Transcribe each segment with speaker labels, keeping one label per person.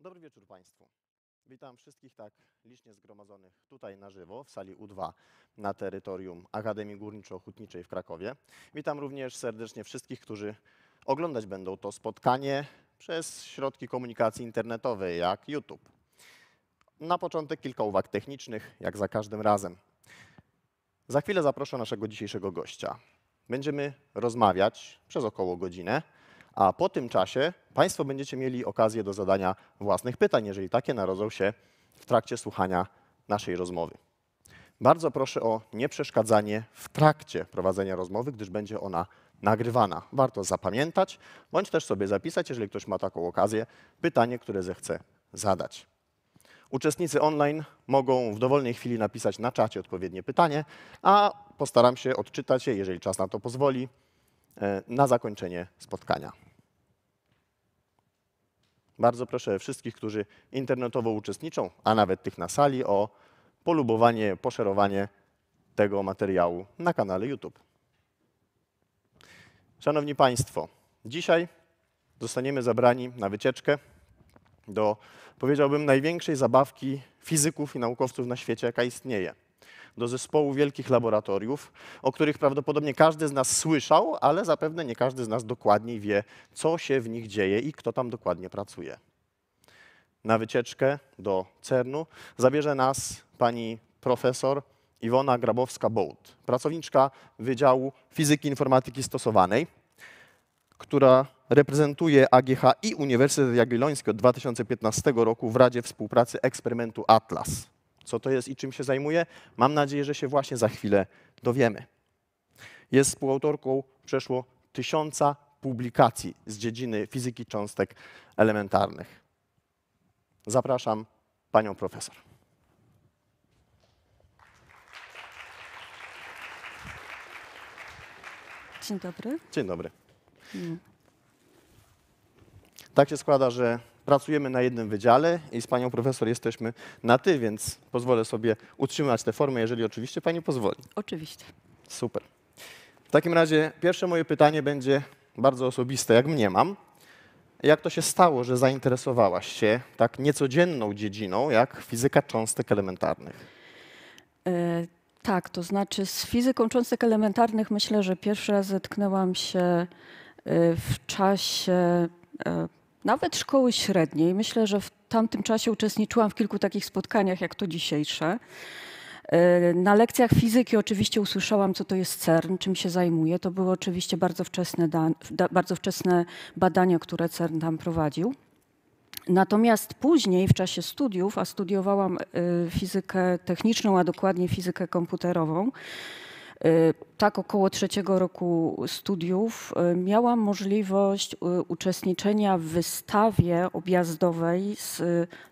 Speaker 1: Dobry wieczór Państwu. Witam wszystkich tak licznie zgromadzonych tutaj na żywo w sali U2 na terytorium Akademii Górniczo-Hutniczej w Krakowie. Witam również serdecznie wszystkich, którzy oglądać będą to spotkanie przez środki komunikacji internetowej, jak YouTube. Na początek kilka uwag technicznych, jak za każdym razem. Za chwilę zaproszę naszego dzisiejszego gościa. Będziemy rozmawiać przez około godzinę, a po tym czasie Państwo będziecie mieli okazję do zadania własnych pytań, jeżeli takie narodzą się w trakcie słuchania naszej rozmowy. Bardzo proszę o nieprzeszkadzanie w trakcie prowadzenia rozmowy, gdyż będzie ona nagrywana. Warto zapamiętać, bądź też sobie zapisać, jeżeli ktoś ma taką okazję, pytanie, które zechce zadać. Uczestnicy online mogą w dowolnej chwili napisać na czacie odpowiednie pytanie, a postaram się odczytać je, jeżeli czas na to pozwoli, e, na zakończenie spotkania. Bardzo proszę wszystkich, którzy internetowo uczestniczą, a nawet tych na sali, o polubowanie, poszerowanie tego materiału na kanale YouTube. Szanowni Państwo, dzisiaj zostaniemy zabrani na wycieczkę do, powiedziałbym, największej zabawki fizyków i naukowców na świecie, jaka istnieje. Do zespołu wielkich laboratoriów, o których prawdopodobnie każdy z nas słyszał, ale zapewne nie każdy z nas dokładniej wie, co się w nich dzieje i kto tam dokładnie pracuje. Na wycieczkę do CERN-u zabierze nas pani profesor Iwona Grabowska-Bołd, pracowniczka Wydziału Fizyki Informatyki Stosowanej, która reprezentuje AGH i Uniwersytet Jagielloński od 2015 roku w Radzie Współpracy Eksperymentu Atlas. Co to jest i czym się zajmuje? Mam nadzieję, że się właśnie za chwilę dowiemy. Jest współautorką przeszło tysiąca publikacji z dziedziny fizyki cząstek elementarnych. Zapraszam panią profesor. Dzień dobry. Dzień dobry. Mm. Tak się składa, że pracujemy na jednym wydziale i z panią profesor jesteśmy na ty, więc pozwolę sobie utrzymać tę formę, jeżeli oczywiście pani pozwoli. Oczywiście. Super. W takim razie pierwsze moje pytanie będzie bardzo osobiste, jak mnie mam. Jak to się stało, że zainteresowałaś się tak niecodzienną dziedziną jak fizyka cząstek elementarnych?
Speaker 2: Y tak, to znaczy z fizyką cząstek elementarnych myślę, że pierwszy raz zetknęłam się y, w czasie e, nawet szkoły średniej. Myślę, że w tamtym czasie uczestniczyłam w kilku takich spotkaniach jak to dzisiejsze. E, na lekcjach fizyki oczywiście usłyszałam, co to jest CERN, czym się zajmuje. To były oczywiście bardzo wczesne, bardzo wczesne badania, które CERN tam prowadził. Natomiast później w czasie studiów, a studiowałam y, fizykę techniczną, a dokładnie fizykę komputerową, y, tak około trzeciego roku studiów y, miałam możliwość uczestniczenia w wystawie objazdowej z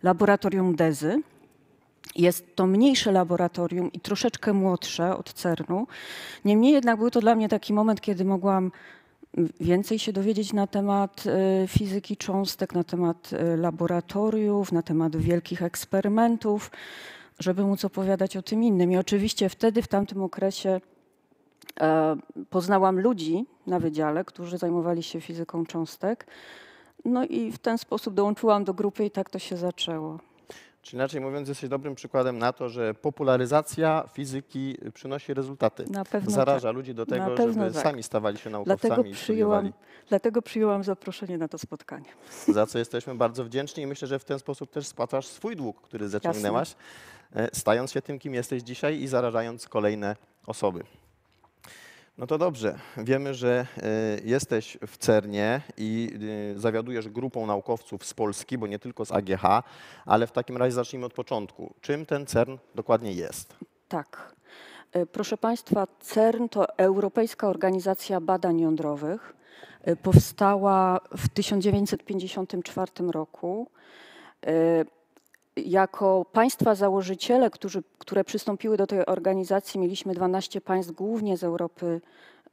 Speaker 2: laboratorium Dezy. Jest to mniejsze laboratorium i troszeczkę młodsze od CERN-u. Niemniej jednak był to dla mnie taki moment, kiedy mogłam więcej się dowiedzieć na temat e, fizyki cząstek, na temat e, laboratoriów, na temat wielkich eksperymentów, żeby móc opowiadać o tym innym. I oczywiście wtedy, w tamtym okresie e, poznałam ludzi na wydziale, którzy zajmowali się fizyką cząstek. No i w ten sposób dołączyłam do grupy i tak to się zaczęło.
Speaker 1: Czyli inaczej mówiąc, jesteś dobrym przykładem na to, że popularyzacja fizyki przynosi rezultaty. Na pewno Zaraża tak. ludzi do tego, żeby tak. sami stawali się naukowcami dlatego przyjęłam,
Speaker 2: Dlatego przyjęłam zaproszenie na to spotkanie.
Speaker 1: Za co jesteśmy bardzo wdzięczni i myślę, że w ten sposób też spłacasz swój dług, który zaciągnęłaś, Jasne. stając się tym, kim jesteś dzisiaj i zarażając kolejne osoby. No to dobrze. Wiemy, że y, jesteś w CERNie i y, zawiadujesz grupą naukowców z Polski, bo nie tylko z AGH, ale w takim razie zacznijmy od początku. Czym ten CERN dokładnie jest?
Speaker 2: Tak. Y, proszę Państwa, CERN to Europejska Organizacja Badań Jądrowych. Powstała w 1954 roku. Jako państwa założyciele, którzy, które przystąpiły do tej organizacji, mieliśmy 12 państw głównie z Europy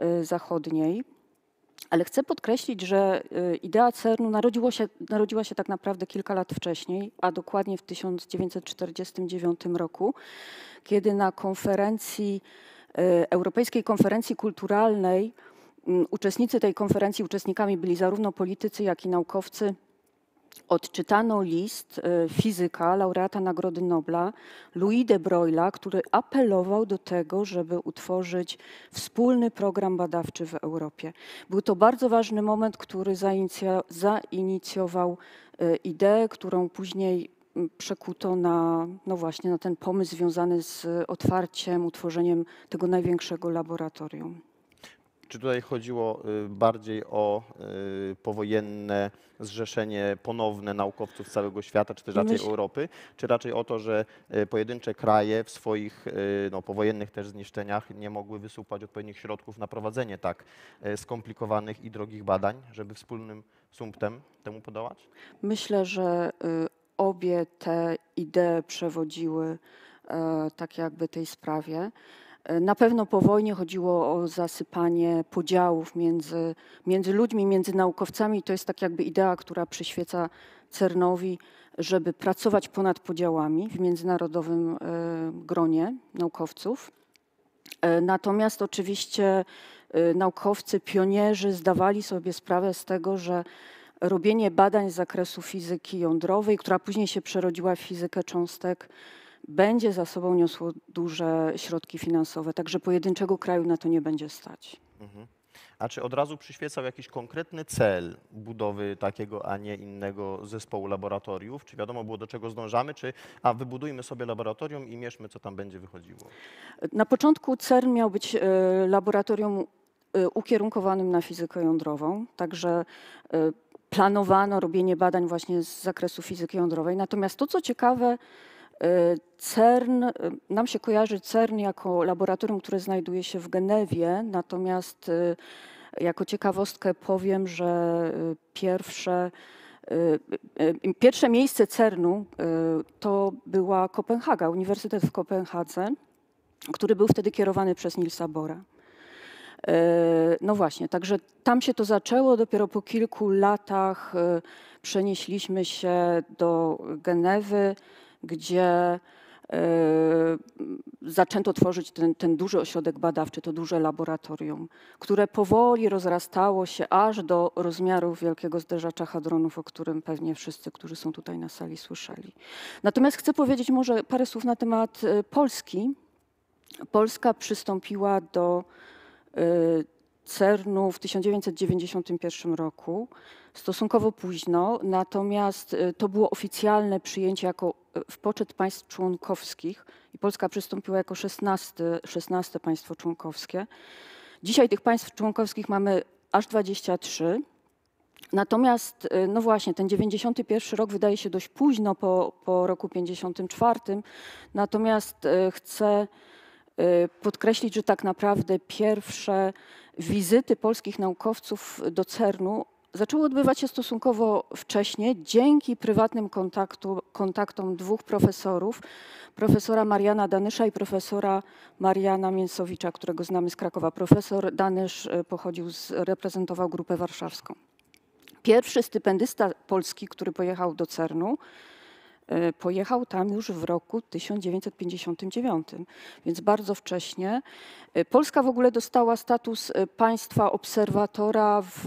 Speaker 2: y, Zachodniej. Ale chcę podkreślić, że y, idea CERN-u narodziło się, narodziła się tak naprawdę kilka lat wcześniej, a dokładnie w 1949 roku, kiedy na konferencji, y, Europejskiej Konferencji Kulturalnej, uczestnicy tej konferencji, uczestnikami byli zarówno politycy, jak i naukowcy odczytano list e, fizyka, laureata Nagrody Nobla, Louis de Broglie, który apelował do tego, żeby utworzyć wspólny program badawczy w Europie. Był to bardzo ważny moment, który zainicjował e, ideę, którą później przekuto na, no właśnie, na ten pomysł związany z otwarciem, utworzeniem tego największego laboratorium.
Speaker 1: Czy tutaj chodziło y, bardziej o y, powojenne zrzeszenie ponowne naukowców z całego świata, czy też no raczej Europy, czy raczej o to, że y, pojedyncze kraje w swoich no, powojennych też zniszczeniach nie mogły wysupłać odpowiednich środków na prowadzenie tak skomplikowanych i drogich badań, żeby wspólnym sumptem temu podołać?
Speaker 2: Myślę, że obie te idee przewodziły e, tak jakby tej sprawie. Na pewno po wojnie chodziło o zasypanie podziałów między, między ludźmi, między naukowcami. To jest tak jakby idea, która przyświeca Cernowi, żeby pracować ponad podziałami w międzynarodowym e, gronie naukowców. E, natomiast oczywiście e, naukowcy, pionierzy zdawali sobie sprawę z tego, że robienie badań z zakresu fizyki jądrowej, która później się przerodziła w fizykę cząstek, będzie za sobą niosło duże środki finansowe, także pojedynczego kraju na to nie będzie stać.
Speaker 1: Mhm. A czy od razu przyświecał jakiś konkretny cel budowy takiego, a nie innego zespołu laboratoriów? Czy wiadomo było, do czego zdążamy? Czy a wybudujmy sobie laboratorium i mierzmy, co tam będzie wychodziło?
Speaker 2: Na początku CERN miał być e, laboratorium e, ukierunkowanym na fizykę jądrową, także e, planowano robienie badań właśnie z zakresu fizyki jądrowej. Natomiast to, co ciekawe, CERN, nam się kojarzy CERN jako laboratorium, które znajduje się w Genewie, natomiast y, jako ciekawostkę powiem, że y, pierwsze, y, pierwsze miejsce CERNu to była Kopenhaga, Uniwersytet w Kopenhadze, który był wtedy kierowany przez Nielsa Bora. No właśnie, także tam się to zaczęło. Dopiero po kilku latach przenieśliśmy się do Genewy gdzie y, zaczęto tworzyć ten, ten, duży ośrodek badawczy, to duże laboratorium, które powoli rozrastało się aż do rozmiarów wielkiego zderzacza hadronów, o którym pewnie wszyscy, którzy są tutaj na sali, słyszeli. Natomiast chcę powiedzieć może parę słów na temat y, Polski. Polska przystąpiła do y, CERN-u w 1991 roku, stosunkowo późno, natomiast to było oficjalne przyjęcie jako w poczet państw członkowskich i Polska przystąpiła jako 16, 16 państwo członkowskie. Dzisiaj tych państw członkowskich mamy aż 23. Natomiast, y, no właśnie, ten 91 rok wydaje się dość późno po, po roku 54. Natomiast y, chcę y, podkreślić, że tak naprawdę pierwsze wizyty polskich naukowców do CERN-u zaczęły odbywać się stosunkowo wcześnie dzięki prywatnym kontaktu, kontaktom dwóch profesorów, profesora Mariana Danysza i profesora Mariana Mięsowicza, którego znamy z Krakowa. Profesor Danysz e, pochodził, z, reprezentował grupę warszawską. Pierwszy stypendysta Polski, który pojechał do CERNu, Y, pojechał tam już w roku 1959, więc bardzo wcześnie. Y, Polska w ogóle dostała status y, państwa obserwatora w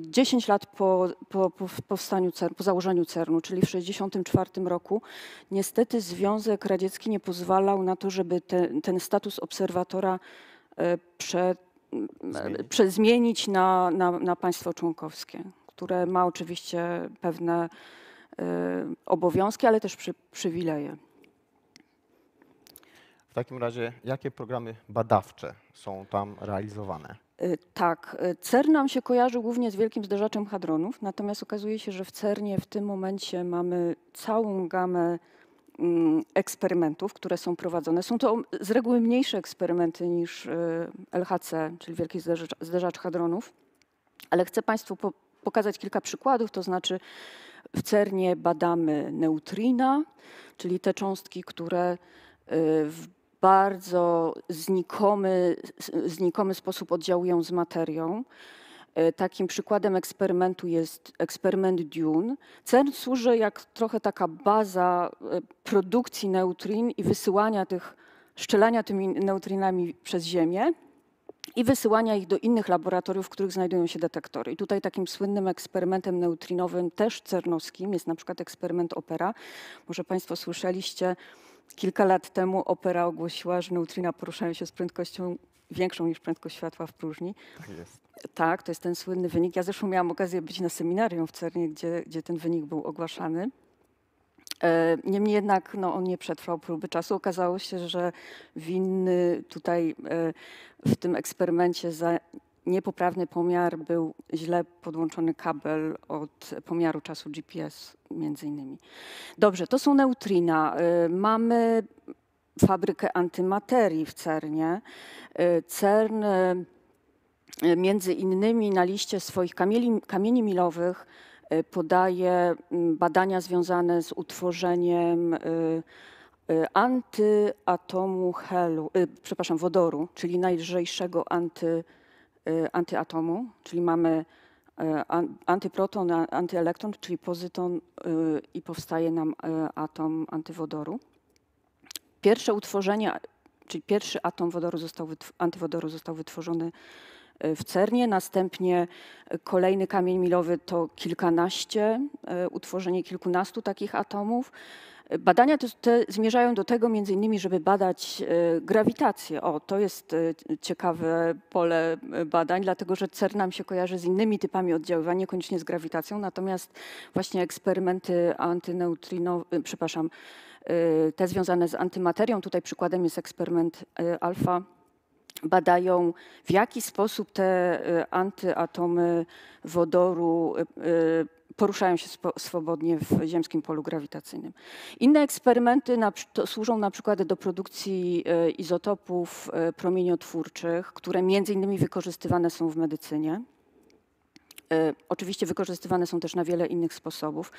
Speaker 2: 10 lat po, po, po powstaniu CERN, po założeniu CERN-u, czyli w 1964 roku. Niestety Związek Radziecki nie pozwalał na to, żeby te, ten status obserwatora przemienić zmienić, na, na, na państwo członkowskie, które ma oczywiście pewne Y, obowiązki, ale też przy, przywileje.
Speaker 1: W takim razie, jakie programy badawcze są tam realizowane?
Speaker 2: Y, tak, y, CERN nam się kojarzy głównie z wielkim zderzaczem hadronów, natomiast okazuje się, że w CERNie w tym momencie mamy całą gamę mm, eksperymentów, które są prowadzone. Są to z reguły mniejsze eksperymenty niż LHC, czyli wielki zderzacz, zderzacz hadronów, ale chcę Państwu po pokazać kilka przykładów, to znaczy w CERNie badamy neutrina, czyli te cząstki, które y, w bardzo znikomy, znikomy sposób oddziałują z materią. Y, takim przykładem eksperymentu jest eksperyment Dune. CERN służy jak trochę taka baza y, produkcji neutrin i wysyłania tych, szczelania tymi neutrinami przez Ziemię i wysyłania ich do innych laboratoriów, w których znajdują się detektory. I tutaj takim słynnym eksperymentem neutrinowym, też cernowskim, jest na przykład eksperyment Opera. Może Państwo słyszeliście, kilka lat temu Opera ogłosiła, że neutrina poruszają się z prędkością większą niż prędkość światła w próżni. Tak jest. Tak, to jest ten słynny wynik. Ja zresztą miałam okazję być na seminarium w Cernie, gdzie, gdzie ten wynik był ogłaszany. E, niemniej jednak no, on nie przetrwał próby czasu. Okazało się, że winny tutaj e, w tym eksperymencie za niepoprawny pomiar był źle podłączony kabel od pomiaru czasu GPS między innymi. Dobrze, to są neutrina. E, mamy fabrykę antymaterii w CERNie. CERN między innymi na liście swoich kamieni, kamieni milowych Y, podaje mm, badania związane z utworzeniem y, y, antyatomu helu, przepraszam, wodoru, czyli najlżejszego anty, antyatomu, czyli mamy antyproton, antyelektron, czyli pozyton i powstaje nam atom antywodoru. Pierwsze utworzenie, czyli pierwszy atom wodoru został, antywodoru został wytworzony w Cernie, następnie kolejny kamień milowy to kilkanaście, e, utworzenie kilkunastu takich atomów. Badania te, te, zmierzają do tego między innymi, żeby badać e, grawitację. O, to jest e, ciekawe pole badań, dlatego że CERN nam się kojarzy z innymi typami oddziaływania, niekoniecznie z grawitacją, natomiast właśnie eksperymenty antyneutrinowe, przepraszam, te związane z antymaterią, tutaj przykładem jest eksperyment alfa badają, w jaki sposób te y, antyatomy wodoru y, y, poruszają się swobodnie w ziemskim polu grawitacyjnym. Inne eksperymenty na, służą na przykład do produkcji izotopów promieniotwórczych, które między innymi wykorzystywane są w medycynie. Oczywiście wykorzystywane są też na wiele innych sposobów.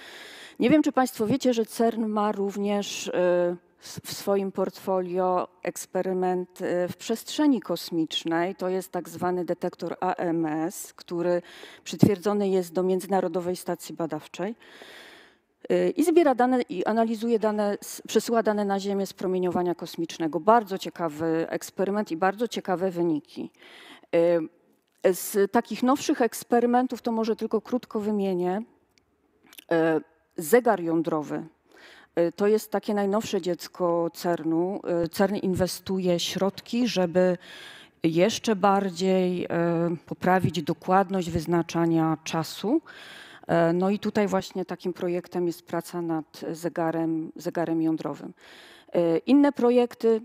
Speaker 2: Nie wiem, czy Państwo wiecie, że CERN ma również w swoim portfolio eksperyment y, w przestrzeni kosmicznej. To jest tak zwany detektor AMS, który przytwierdzony jest do Międzynarodowej Stacji Badawczej y, i zbiera dane i analizuje dane, przesyła dane na Ziemię z promieniowania kosmicznego. Bardzo ciekawy eksperyment i bardzo ciekawe wyniki. Y, z takich nowszych eksperymentów to może tylko krótko wymienię zegar jądrowy Y, to jest takie najnowsze dziecko CERN-u. Y, CERN inwestuje środki, żeby jeszcze bardziej y, poprawić dokładność wyznaczania czasu. No i tutaj właśnie takim projektem jest praca nad zegarem, zegarem jądrowym. Inne projekty,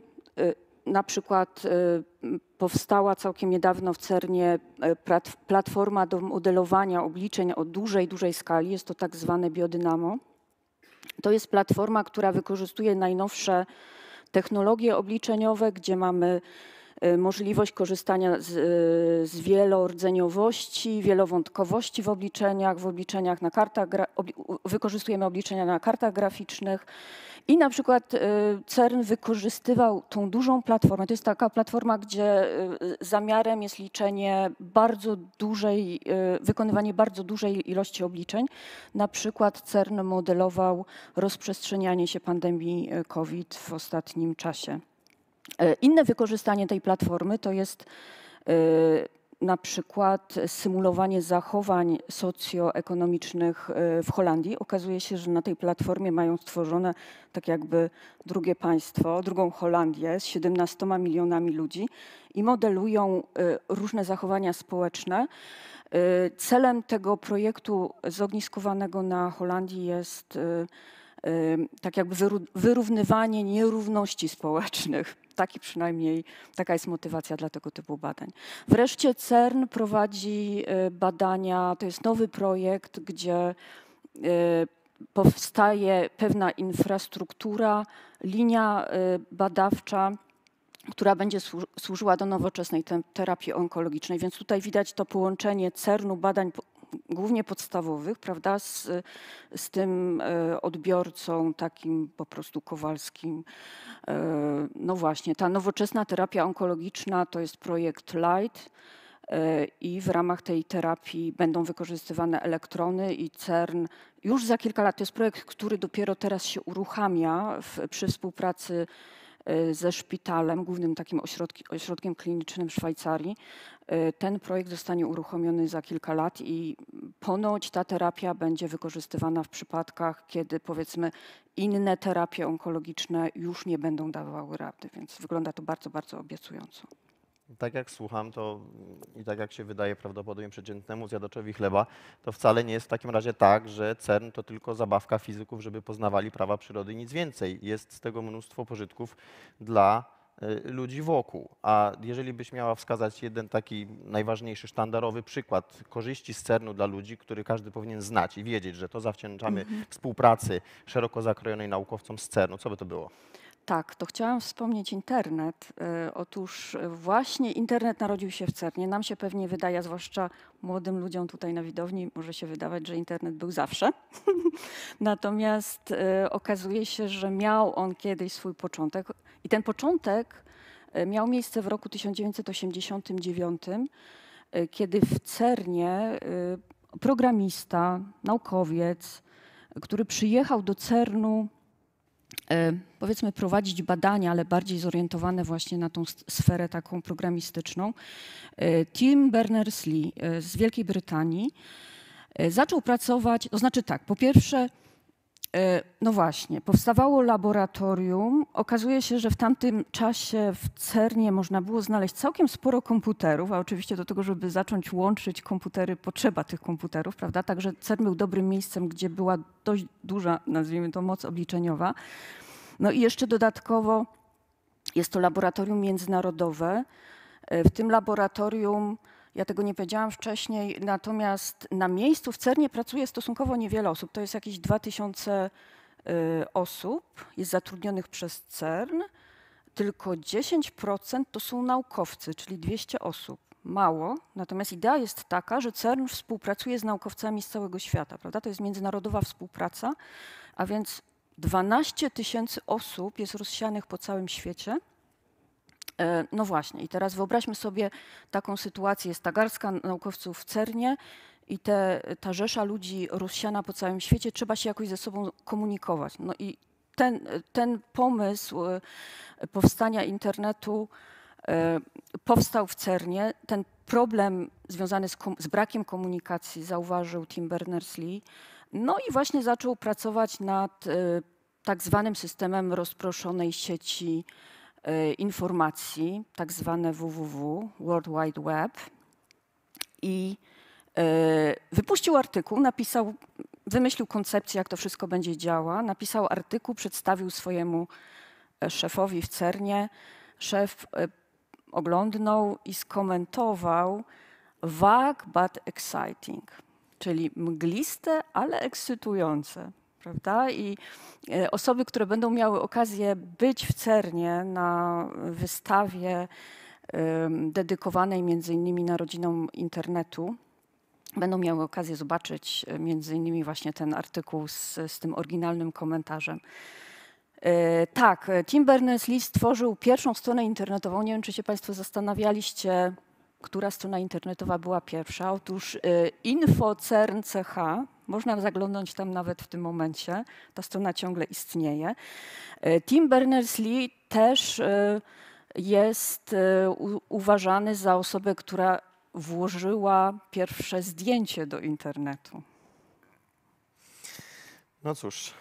Speaker 2: na przykład powstała całkiem niedawno w CERNie platforma do modelowania obliczeń o dużej, dużej skali, jest to tak zwane biodynamo. To jest platforma, która wykorzystuje najnowsze technologie obliczeniowe, gdzie mamy Y, możliwość korzystania z, y, z wielordzeniowości, wielowątkowości w obliczeniach, w obliczeniach na kartach, wykorzystujemy obliczenia na kartach graficznych i na przykład y, CERN wykorzystywał tą dużą platformę, to jest taka platforma, gdzie zamiarem jest liczenie bardzo dużej, wykonywanie bardzo dużej ilości obliczeń, na przykład CERN modelował rozprzestrzenianie się pandemii COVID w ostatnim czasie. E, inne wykorzystanie tej platformy to jest e, na przykład symulowanie zachowań socjoekonomicznych e, w Holandii. Okazuje się, że na tej platformie mają stworzone tak jakby drugie państwo, drugą Holandię z 17 milionami ludzi i modelują różne zachowania społeczne. Celem tego projektu zogniskowanego na Holandii jest tak jakby wyrównywanie nierówności społecznych. Taki przynajmniej, taka jest motywacja dla tego typu badań. Wreszcie CERN prowadzi y, badania, to jest nowy projekt, gdzie y, powstaje pewna infrastruktura, linia y, badawcza, która będzie służyła do nowoczesnej terapii onkologicznej. Więc tutaj widać to połączenie CERN-u, badań głównie podstawowych, prawda, z, z tym e, odbiorcą takim po prostu kowalskim. E, no właśnie, ta nowoczesna terapia onkologiczna to jest projekt LIGHT e, i w ramach tej terapii będą wykorzystywane elektrony i CERN już za kilka lat. To jest projekt, który dopiero teraz się uruchamia w, przy współpracy Y, ze szpitalem, głównym takim ośrodki, ośrodkiem klinicznym w Szwajcarii. Y, ten projekt zostanie uruchomiony za kilka lat i ponoć ta terapia będzie wykorzystywana w przypadkach, kiedy powiedzmy inne terapie onkologiczne już nie będą dawały rady, więc wygląda to bardzo, bardzo obiecująco
Speaker 1: tak jak słucham to i tak jak się wydaje prawdopodobnie przeciętnemu zjadaczowi chleba, to wcale nie jest w takim razie tak, że CERN to tylko zabawka fizyków, żeby poznawali prawa przyrody i nic więcej. Jest z tego mnóstwo pożytków dla y, ludzi wokół. A jeżeli byś miała wskazać jeden taki najważniejszy, sztandarowy przykład korzyści z cernu dla ludzi, który każdy powinien znać i wiedzieć, że to zawdzięczamy mm -hmm. współpracy szeroko zakrojonej naukowcom z cernu, co by to było?
Speaker 2: Tak, to chciałam wspomnieć internet. Y, otóż właśnie internet narodził się w CERNie. Nam się pewnie wydaje, zwłaszcza młodym ludziom tutaj na widowni, może się wydawać, że internet był zawsze. Natomiast y, okazuje się, że miał on kiedyś swój początek. I ten początek y, miał miejsce w roku 1989, kiedy w CERNie programista, naukowiec, który przyjechał do CERNu Y, powiedzmy prowadzić badania, ale bardziej zorientowane właśnie na tą sferę taką programistyczną, y, Tim Berners-Lee y, z Wielkiej Brytanii zaczął pracować, to znaczy tak, po pierwsze E, no właśnie, powstawało laboratorium. Okazuje się, że w tamtym czasie w CERNie można było znaleźć całkiem sporo komputerów, a oczywiście do tego, żeby zacząć łączyć komputery, potrzeba tych komputerów, prawda? Także CERN był dobrym miejscem, gdzie była dość duża, nazwijmy to, moc obliczeniowa. No i jeszcze dodatkowo jest to laboratorium międzynarodowe. E, w tym laboratorium ja tego nie powiedziałam wcześniej, natomiast na miejscu w CERNie pracuje stosunkowo niewiele osób. To jest jakieś 2000 y, osób, jest zatrudnionych przez CERN. Tylko 10% to są naukowcy, czyli 200 osób. Mało, natomiast idea jest taka, że CERN współpracuje z naukowcami z całego świata, prawda? To jest międzynarodowa współpraca, a więc 12 tysięcy osób jest rozsianych po całym świecie E, no właśnie, i teraz wyobraźmy sobie taką sytuację. Jest ta garstka naukowców w Cernie i te, ta rzesza ludzi rozsiana po całym świecie, trzeba się jakoś ze sobą komunikować. No i ten, ten pomysł e, powstania internetu e, powstał w Cernie. Ten problem związany z, z brakiem komunikacji zauważył Tim Berners-Lee. No i właśnie zaczął pracować nad tak zwanym systemem rozproszonej sieci E, informacji, tak zwane WWW, World Wide Web. I e, wypuścił artykuł, napisał, wymyślił koncepcję, jak to wszystko będzie działa, napisał artykuł, przedstawił swojemu e, szefowi w Cernie. Szef oglądnął i skomentował vague but exciting, czyli mgliste, ale ekscytujące prawda? I e, osoby, które będą miały okazję być w Cernie na wystawie dedykowanej między innymi narodzinom internetu, będą miały okazję zobaczyć e, między innymi właśnie ten artykuł z, z tym oryginalnym komentarzem. E, tak, Tim Berners-Lee stworzył pierwszą stronę internetową. Nie wiem, czy się Państwo zastanawialiście, która strona internetowa była pierwsza. Otóż infocern.ch można zaglądnąć tam nawet w tym momencie. Ta strona ciągle istnieje. E, Tim Berners-Lee też e, jest e, uważany za osobę, która włożyła pierwsze zdjęcie do internetu.
Speaker 1: No cóż,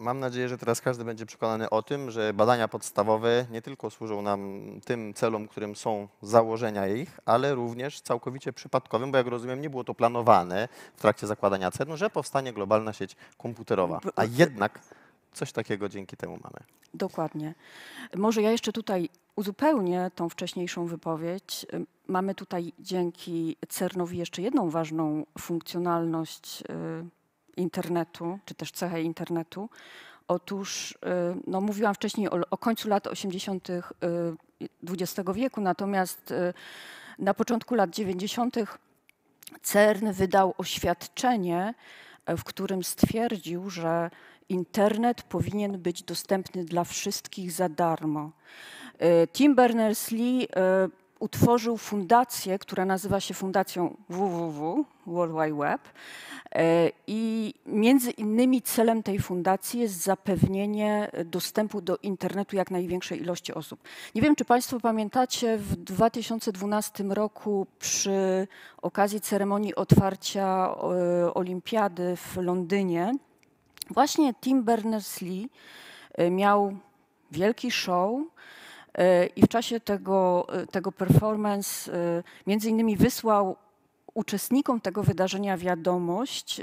Speaker 1: Mam nadzieję, że teraz każdy będzie przekonany o tym, że badania podstawowe nie tylko służą nam tym celom, którym są założenia ich, ale również całkowicie przypadkowym, bo jak rozumiem, nie było to planowane w trakcie zakładania cen, no, że powstanie globalna sieć komputerowa. A jednak coś takiego dzięki temu mamy.
Speaker 2: Dokładnie. Może ja jeszcze tutaj uzupełnię tą wcześniejszą wypowiedź. Mamy tutaj dzięki CERNowi jeszcze jedną ważną funkcjonalność. Yy internetu, czy też cechę internetu. Otóż y, no, mówiłam wcześniej o, o końcu lat 80. XX y, wieku, natomiast y, na początku lat 90. CERN wydał oświadczenie, e, w którym stwierdził, że internet powinien być dostępny dla wszystkich za darmo. Tim Berners-Lee utworzył fundację, która nazywa się Fundacją WWW, World Wide Web. E, I między innymi celem tej fundacji jest zapewnienie e, dostępu do internetu jak największej ilości osób. Nie wiem, czy Państwo pamiętacie, w 2012 roku przy okazji ceremonii otwarcia e, olimpiady w Londynie, właśnie Tim Berners-Lee miał wielki show E, I w czasie tego, e, tego performance e, między innymi wysłał uczestnikom tego wydarzenia wiadomość,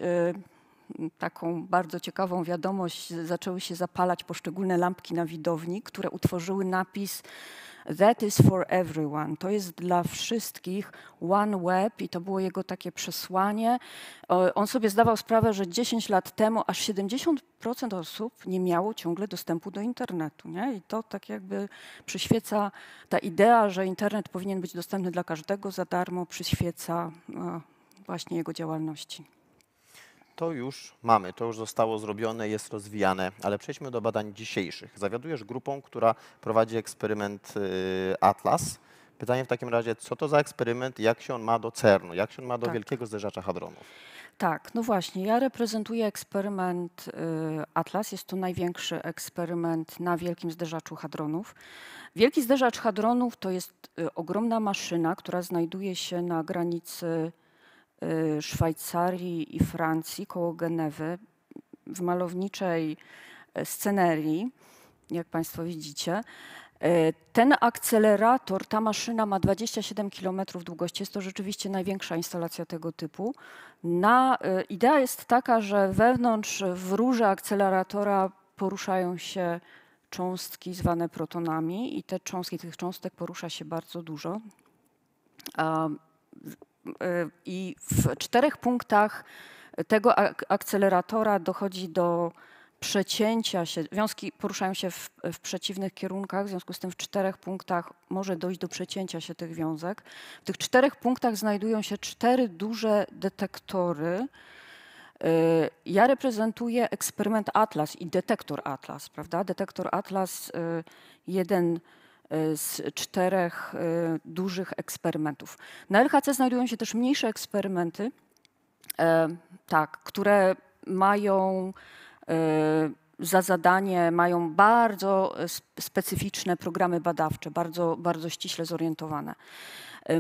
Speaker 2: taką bardzo ciekawą wiadomość, zaczęły się zapalać poszczególne lampki na widowni, które utworzyły napis That is for everyone. To jest dla wszystkich One Web i to było jego takie przesłanie. On sobie zdawał sprawę, że 10 lat temu aż 70% osób nie miało ciągle dostępu do internetu. Nie? I to tak jakby przyświeca ta idea, że internet powinien być dostępny dla każdego za darmo, przyświeca e, właśnie jego działalności
Speaker 1: to już mamy, to już zostało zrobione, jest rozwijane, ale przejdźmy do badań dzisiejszych. Zawiadujesz grupą, która prowadzi eksperyment y, Atlas. Pytanie w takim razie, co to za eksperyment, jak się on ma do CERN-u, jak się on ma do tak. wielkiego zderzacza hadronów?
Speaker 2: Tak, no właśnie, ja reprezentuję eksperyment y, Atlas. Jest to największy eksperyment na wielkim zderzaczu hadronów. Wielki zderzacz hadronów to jest y, ogromna maszyna, która znajduje się na granicy Y, Szwajcarii i Francji koło Genewy w malowniczej e, scenerii, jak Państwo widzicie. E, ten akcelerator, ta maszyna ma 27 km długości, jest to rzeczywiście największa instalacja tego typu. Na, e, idea jest taka, że wewnątrz w rurze akceleratora poruszają się cząstki zwane protonami i te cząstki, tych cząstek porusza się bardzo dużo. Y, I w czterech punktach tego akceleratora dochodzi do przecięcia się, wiązki poruszają się w, w, przeciwnych kierunkach, w związku z tym w czterech punktach może dojść do przecięcia się tych wiązek. W tych czterech punktach znajdują się cztery duże detektory. Y, ja reprezentuję eksperyment Atlas i detektor Atlas, prawda? Detektor Atlas y, jeden Y, z czterech y, dużych eksperymentów. Na LHC znajdują się też mniejsze eksperymenty, y, tak, które mają za zadanie, mają bardzo specyficzne programy badawcze, bardzo, bardzo ściśle zorientowane.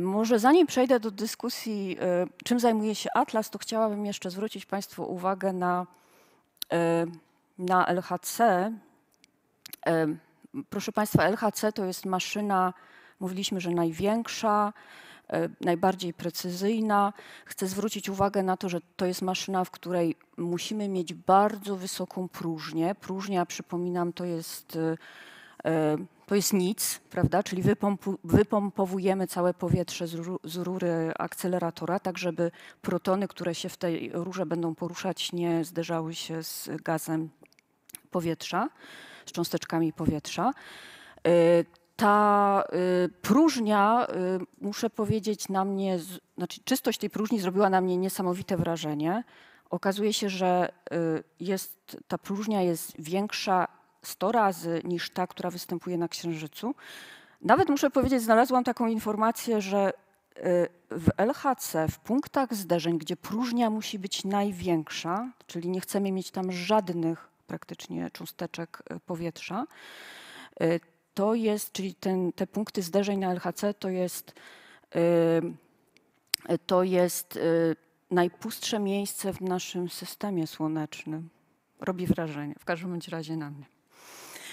Speaker 2: Może zanim przejdę do dyskusji, czym zajmuje się Atlas, to chciałabym jeszcze zwrócić Państwu uwagę na, na LHC. Proszę Państwa, LHC to jest maszyna, mówiliśmy, że największa, e, najbardziej precyzyjna. Chcę zwrócić uwagę na to, że to jest maszyna, w której musimy mieć bardzo wysoką próżnię. Próżnia, przypominam, to jest, e, e, to jest nic, prawda? Czyli wypompowujemy całe powietrze z, rury akceleratora, tak żeby protony, które się w tej rurze będą poruszać, nie zderzały się z gazem powietrza z cząsteczkami powietrza. Y, ta y, próżnia, y, muszę powiedzieć, na mnie, znaczy czystość tej próżni zrobiła na mnie niesamowite wrażenie. Okazuje się, że jest, ta próżnia jest większa 100 razy niż ta, która występuje na Księżycu. Nawet muszę powiedzieć, znalazłam taką informację, że w LHC, w punktach zderzeń, gdzie próżnia musi być największa, czyli nie chcemy mieć tam żadnych praktycznie cząsteczek y, powietrza. Y, to jest, czyli ten, te punkty zderzeń na LHC to jest, y, to jest najpustsze miejsce w naszym systemie słonecznym. Robi wrażenie, w każdym razie na mnie.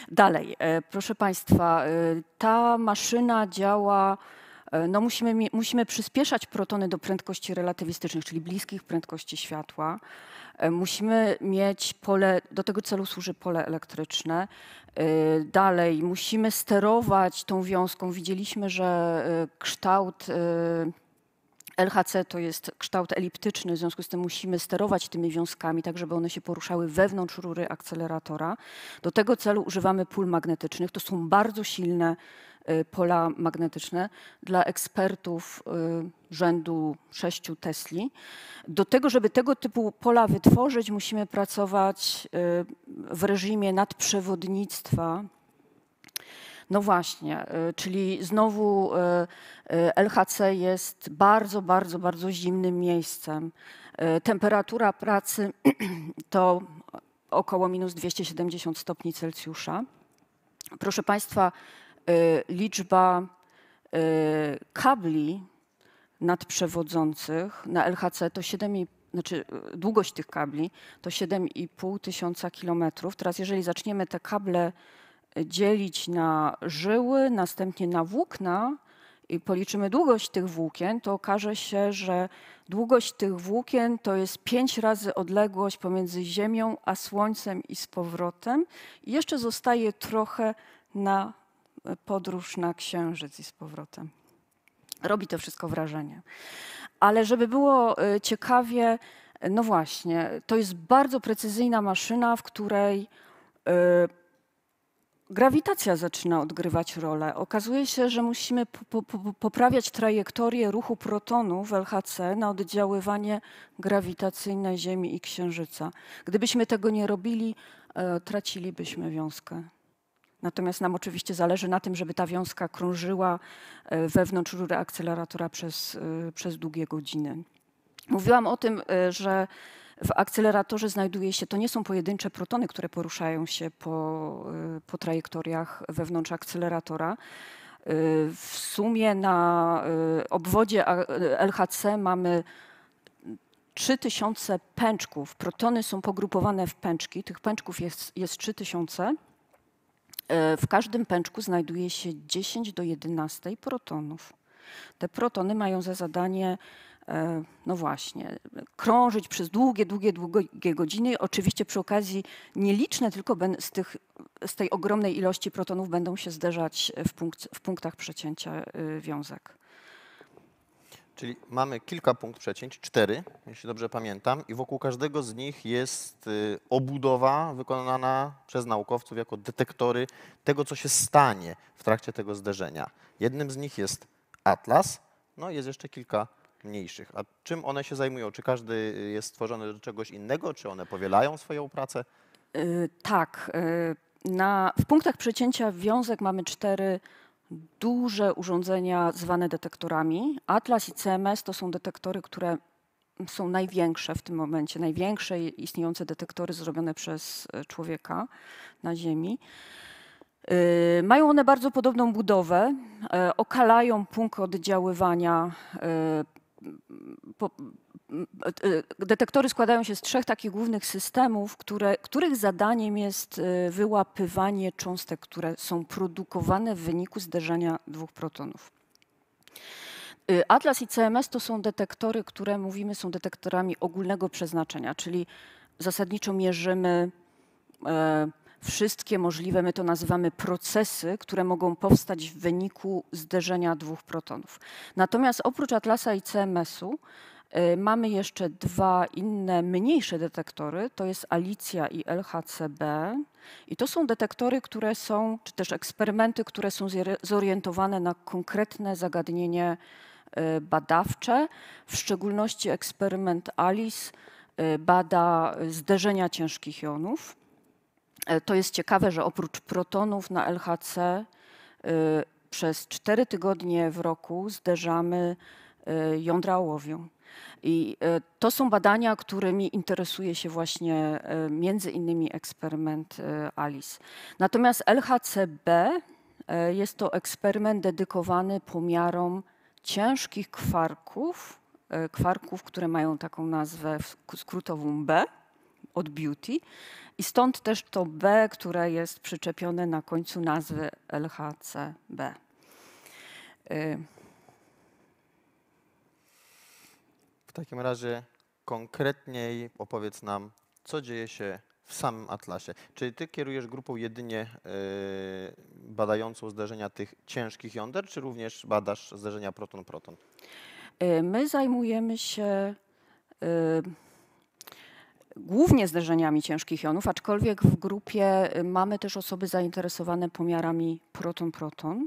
Speaker 2: Dalej, proszę Państwa, ta maszyna działa E, no musimy, musimy przyspieszać protony do prędkości relatywistycznych, czyli bliskich prędkości światła. E, musimy mieć pole, do tego celu służy pole elektryczne. E, dalej, musimy sterować tą wiązką. Widzieliśmy, że kształt LHC to jest kształt eliptyczny, w związku z tym musimy sterować tymi wiązkami, tak żeby one się poruszały wewnątrz rury akceleratora. Do tego celu używamy pól magnetycznych. To są bardzo silne Y, pola magnetyczne dla ekspertów y, rzędu 6 Tesli. Do tego, żeby tego typu pola wytworzyć, musimy pracować y, w reżimie nadprzewodnictwa no właśnie, czyli znowu LHC jest bardzo, bardzo, bardzo zimnym miejscem. Temperatura pracy to około minus 270 stopni Celsjusza. Proszę Państwa, Y, liczba y, kabli nadprzewodzących na LHC to 7,5 znaczy y, długość tych kabli to 7,5 tysiąca kilometrów. Teraz jeżeli zaczniemy te kable dzielić na żyły, następnie na włókna i policzymy długość tych włókien, to okaże się, że długość tych włókien to jest 5 razy odległość pomiędzy Ziemią a Słońcem i z powrotem. I jeszcze zostaje trochę na podróż na Księżyc i z powrotem. Robi to wszystko wrażenie. Ale żeby było y, ciekawie, no właśnie, to jest bardzo precyzyjna maszyna, w której y, grawitacja zaczyna odgrywać rolę. Okazuje się, że musimy po, po, poprawiać trajektorię ruchu protonu w LHC na oddziaływanie grawitacyjne Ziemi i Księżyca. Gdybyśmy tego nie robili, y, tracilibyśmy wiązkę Natomiast nam oczywiście zależy na tym, żeby ta wiązka krążyła e, wewnątrz rury akceleratora przez, e, przez długie godziny. Mówiłam o tym, e, że w akceleratorze znajduje się, to nie są pojedyncze protony, które poruszają się po, po trajektoriach wewnątrz akceleratora. W sumie na obwodzie LHC mamy 3000 pęczków. Protony są pogrupowane w pęczki. Tych pęczków jest, jest 3000. E, w każdym pęczku znajduje się 10 do 11 protonów. Te protony mają za zadanie, e, no właśnie, krążyć przez długie, długie, długie godziny. Oczywiście przy okazji nieliczne tylko z, tych, z tej ogromnej ilości protonów będą się zderzać w, punkt, w punktach przecięcia y, wiązek.
Speaker 1: Czyli mamy kilka punktów przecięć, cztery, jeśli dobrze pamiętam, i wokół każdego z nich jest y, obudowa wykonana przez naukowców jako detektory tego, co się stanie w trakcie tego zderzenia. Jednym z nich jest atlas, no i jest jeszcze kilka mniejszych. A czym one się zajmują? Czy każdy y, jest stworzony do czegoś innego? Czy one powielają swoją pracę?
Speaker 2: Yy, tak. Yy, na, w punktach przecięcia wiązek mamy cztery duże urządzenia zwane detektorami. Atlas i CMS to są detektory, które są największe w tym momencie, największe istniejące detektory zrobione przez e, człowieka na Ziemi. Y, mają one bardzo podobną budowę, e, okalają punkt oddziaływania e, po, e, detektory składają się z trzech takich głównych systemów, które, których zadaniem jest e, wyłapywanie cząstek, które są produkowane w wyniku zderzenia dwóch protonów. E, Atlas i CMS to są detektory, które mówimy są detektorami ogólnego przeznaczenia, czyli zasadniczo mierzymy e, wszystkie możliwe, my to nazywamy procesy, które mogą powstać w wyniku zderzenia dwóch protonów. Natomiast oprócz Atlasa i CMS-u y, mamy jeszcze dwa inne mniejsze detektory, to jest Alicja i LHCb. I to są detektory, które są, czy też eksperymenty, które są zorientowane na konkretne zagadnienie y, badawcze, w szczególności eksperyment ALICE y, bada zderzenia ciężkich jonów. E, to jest ciekawe, że oprócz protonów na LHC e, przez cztery tygodnie w roku zderzamy e, jądra ołowiu. I to są badania, którymi interesuje się właśnie między innymi eksperyment ALICE. Natomiast LHCb jest to eksperyment dedykowany pomiarom ciężkich kwarków, kwarków, które mają taką nazwę skrótową B od beauty, i stąd też to B, które jest przyczepione na końcu nazwy LHCB.
Speaker 1: W takim razie konkretniej opowiedz nam, co dzieje się w samym atlasie. Czyli ty kierujesz grupą jedynie y, badającą zderzenia tych ciężkich jąder, czy również badasz zderzenia proton-proton?
Speaker 2: Y, my zajmujemy się y, głównie zderzeniami ciężkich jonów, aczkolwiek w grupie y, mamy też osoby zainteresowane pomiarami proton-proton.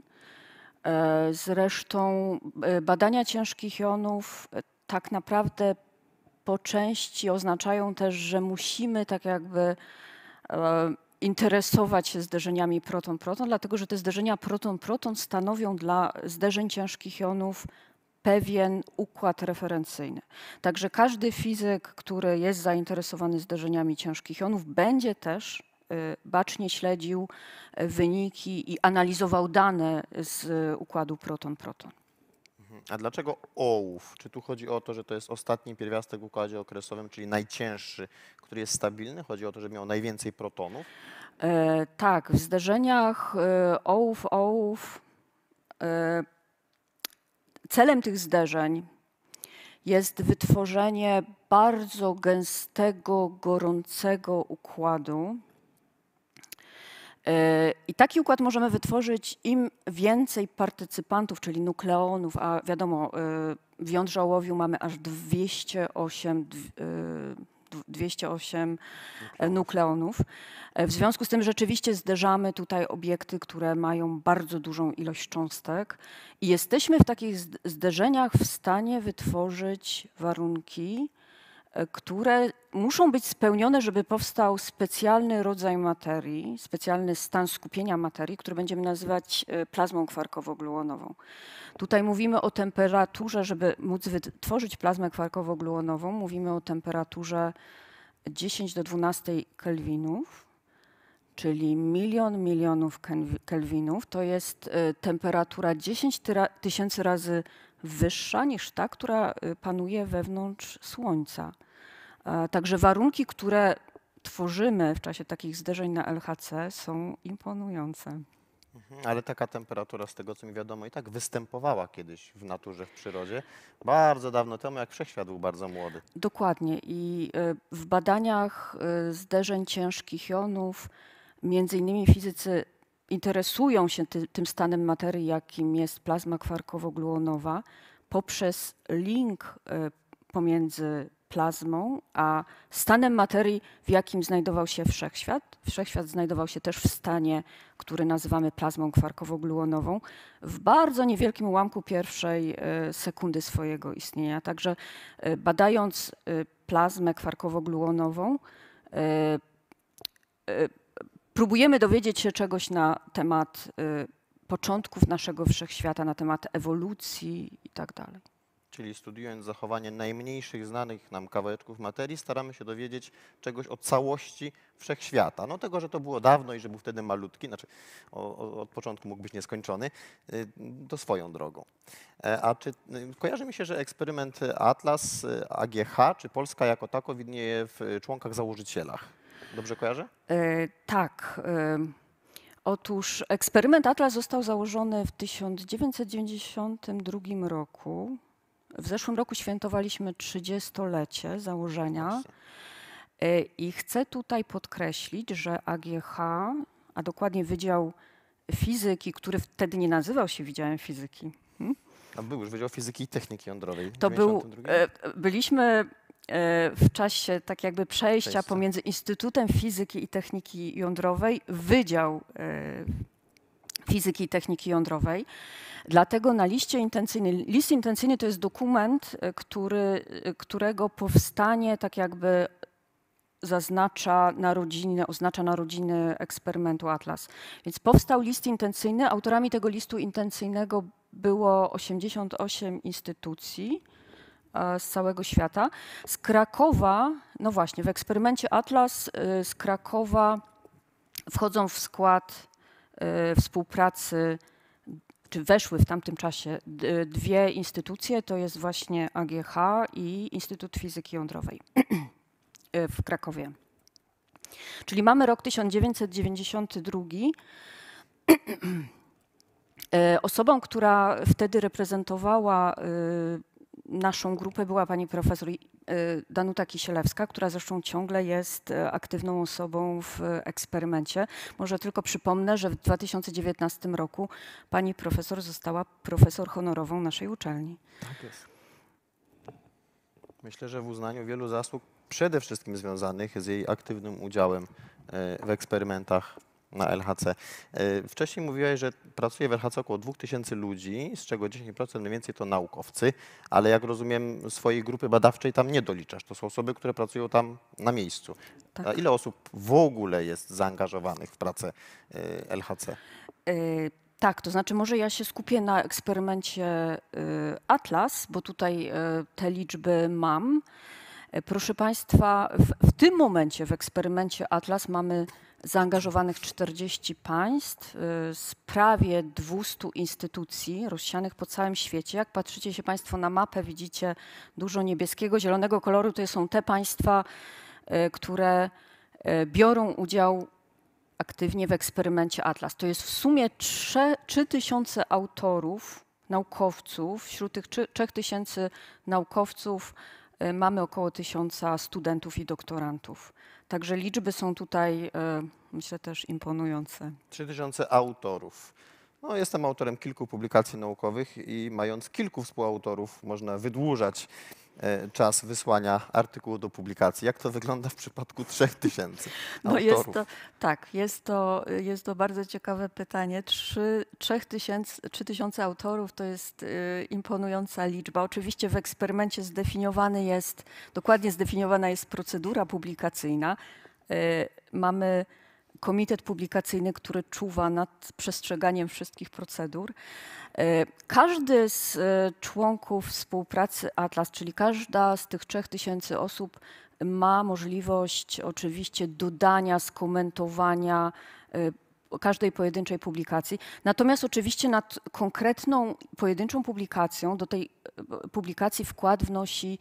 Speaker 2: E, zresztą y, badania ciężkich jonów y, tak naprawdę po części oznaczają też, że musimy tak jakby e, interesować się zderzeniami proton-proton, dlatego że te zderzenia proton-proton stanowią dla zderzeń ciężkich jonów pewien układ referencyjny. Także każdy fizyk, który jest zainteresowany zderzeniami ciężkich jonów, będzie też y, bacznie śledził y, wyniki i analizował dane z układu proton-proton.
Speaker 1: Mhm. A dlaczego ołów? Czy tu chodzi o to, że to jest ostatni pierwiastek w układzie okresowym, czyli najcięższy, który jest stabilny? Chodzi o to, że miał najwięcej protonów?
Speaker 2: E, tak, w zderzeniach e, y, ołów, ołów e, celem tych zderzeń jest wytworzenie bardzo gęstego, gorącego układu. E, I taki układ możemy wytworzyć, im więcej partycypantów, czyli nukleonów, a wiadomo, e, w jądrze ołowiu mamy aż 208 208 nukleonów. E, e, w związku z tym rzeczywiście zderzamy tutaj obiekty, które mają bardzo dużą ilość cząstek i jesteśmy w takich zderzeniach w stanie wytworzyć warunki, E, które muszą być spełnione, żeby powstał specjalny rodzaj materii, specjalny stan skupienia materii, który będziemy nazywać e, plazmą kwarkowo-gluonową. Tutaj mówimy o temperaturze, żeby móc wytworzyć plazmę kwarkowo-gluonową, mówimy o temperaturze 10 do 12 kelwinów, czyli milion milionów kelwinów. To jest e, temperatura 10 tysięcy razy wyższa niż ta, która panuje wewnątrz Słońca. E, także warunki, które tworzymy w czasie takich zderzeń na LHC są imponujące.
Speaker 1: Mhm, ale taka temperatura, z tego co mi wiadomo, i tak występowała kiedyś w naturze, w przyrodzie, bardzo dawno temu, jak wszechświat był bardzo młody.
Speaker 2: Dokładnie. I e, w badaniach e, zderzeń ciężkich jonów, między innymi fizycy interesują się ty, tym stanem materii, jakim jest plazma kwarkowo-gluonowa, poprzez link pomiędzy plazmą, a stanem materii, w jakim znajdował się wszechświat. Wszechświat znajdował się też w stanie, który nazywamy plazmą kwarkowo-gluonową, w bardzo niewielkim ułamku pierwszej e, sekundy swojego istnienia. Także e, badając e, plazmę kwarkowo-gluonową, próbujemy dowiedzieć się czegoś na temat początków naszego wszechświata, na temat ewolucji itd. Tak
Speaker 1: czyli studiując zachowanie najmniejszych znanych nam kawałeczków materii, staramy się dowiedzieć czegoś o całości wszechświata. No tego, że to było dawno i że był wtedy malutki, znaczy o, o, od początku mógł być nieskończony, y, to swoją drogą. E, a czy y, kojarzy mi się, że eksperyment Atlas, y, AGH, czy Polska jako tako widnieje w członkach założycielach? Dobrze kojarzę?
Speaker 2: Yy, tak. E, otóż eksperyment Atlas został założony w 1992 roku w zeszłym roku świętowaliśmy 30-lecie założenia. E, I chcę tutaj podkreślić, że AGH, a dokładnie Wydział Fizyki, który wtedy nie nazywał się Wydziałem Fizyki. Hmm?
Speaker 1: A był już Wydział Fizyki i Techniki Jądrowej. To był, e,
Speaker 2: byliśmy e, w czasie tak jakby przejścia Przejście. pomiędzy Instytutem Fizyki i Techniki Jądrowej, Wydział fizyki i techniki jądrowej. Dlatego na liście intencyjnej, list intencyjny to jest dokument, y, który, y, którego powstanie tak jakby zaznacza narodziny, oznacza narodziny eksperymentu Atlas. Więc powstał list intencyjny. Autorami tego listu intencyjnego było 88 instytucji e, z całego świata. Z Krakowa, no właśnie, w eksperymencie Atlas y, z Krakowa wchodzą w skład Y, współpracy, czy weszły w tamtym czasie dwie instytucje, to jest właśnie AGH i Instytut Fizyki Jądrowej y, w Krakowie. Czyli mamy rok 1992. Y, osobą, która wtedy reprezentowała naszą grupę była pani profesor y, Danuta Kisielewska, która zresztą ciągle jest y, aktywną osobą w eksperymencie. Może tylko przypomnę, że w 2019 roku pani profesor została profesor honorową naszej uczelni. Tak jest.
Speaker 1: Myślę, że w uznaniu wielu zasług, przede wszystkim związanych z jej aktywnym udziałem y, w eksperymentach na LHC. E, wcześniej mówiłaś, że pracuje w LHC około 2000 ludzi, z czego 10% mniej więcej to naukowcy, ale jak rozumiem swojej grupy badawczej tam nie doliczasz. To są osoby, które pracują tam na miejscu. Tak. A ile osób w ogóle jest zaangażowanych w pracę e, LHC? Y
Speaker 2: e, tak, to znaczy może ja się skupię na eksperymencie Atlas, bo tutaj te liczby mam. Proszę Państwa, w, w tym momencie w eksperymencie Atlas mamy zaangażowanych 40 państw y, z prawie 200 instytucji rozsianych po całym świecie. Jak patrzycie się Państwo na mapę, widzicie dużo niebieskiego, zielonego koloru. To są te państwa, y, które y, biorą udział aktywnie w eksperymencie Atlas. To jest w sumie 3, 3000 autorów, naukowców. Wśród tych 3000 naukowców mamy około 1000 studentów i doktorantów. Także liczby są tutaj, e, myślę, też imponujące.
Speaker 1: 3000 autorów. No, jestem autorem kilku publikacji naukowych i mając kilku współautorów można wydłużać E, czas wysłania artykułu do publikacji. Jak to wygląda w przypadku 3000 no autorów? Jest to,
Speaker 2: tak, jest to, jest to bardzo ciekawe pytanie. 3, 3000, 3000 autorów to jest y, imponująca liczba. Oczywiście w eksperymencie zdefiniowany jest, dokładnie zdefiniowana jest procedura publikacyjna. Y, mamy komitet publikacyjny, który czuwa nad przestrzeganiem wszystkich procedur. E, każdy z e, członków współpracy Atlas, czyli każda z tych 3000 osób ma możliwość oczywiście dodania, skomentowania e, każdej pojedynczej publikacji. Natomiast oczywiście nad konkretną pojedynczą publikacją do tej publikacji wkład wnosi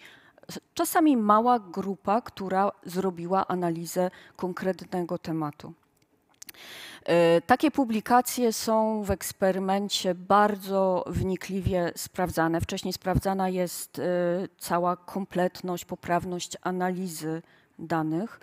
Speaker 2: czasami mała grupa, która zrobiła analizę konkretnego tematu. Y, takie publikacje są w eksperymencie bardzo wnikliwie sprawdzane. Wcześniej sprawdzana jest y, cała kompletność, poprawność analizy danych.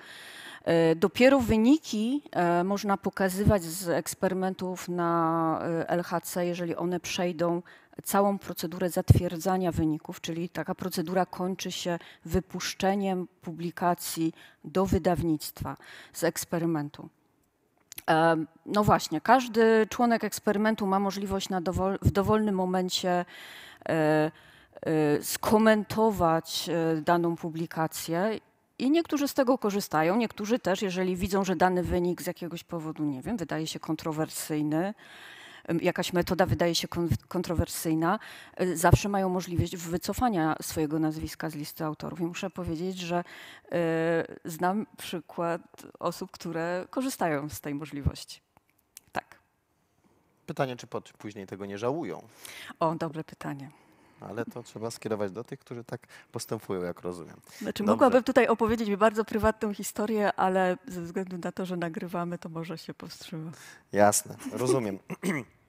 Speaker 2: Y, dopiero wyniki można pokazywać z eksperymentów na LHC, jeżeli one przejdą całą procedurę zatwierdzania wyników, czyli taka procedura kończy się wypuszczeniem publikacji do wydawnictwa z eksperymentu. No właśnie, każdy członek eksperymentu ma możliwość dowol w dowolnym momencie e, e, skomentować e, daną publikację i niektórzy z tego korzystają, niektórzy też, jeżeli widzą, że dany wynik z jakiegoś powodu, nie wiem, wydaje się kontrowersyjny, jakaś metoda wydaje się kontrowersyjna, y, zawsze mają możliwość wycofania swojego nazwiska z listy autorów. I muszę powiedzieć, że y, znam przykład osób, które korzystają z tej możliwości. Tak.
Speaker 1: Pytanie, czy pod, później tego nie żałują?
Speaker 2: O, dobre pytanie
Speaker 1: ale to trzeba skierować do tych, którzy tak postępują, jak rozumiem. Znaczy, mogłabym
Speaker 2: tutaj opowiedzieć mi bardzo prywatną historię, ale ze względu na to, że nagrywamy, to może się powstrzymać. Jasne, rozumiem.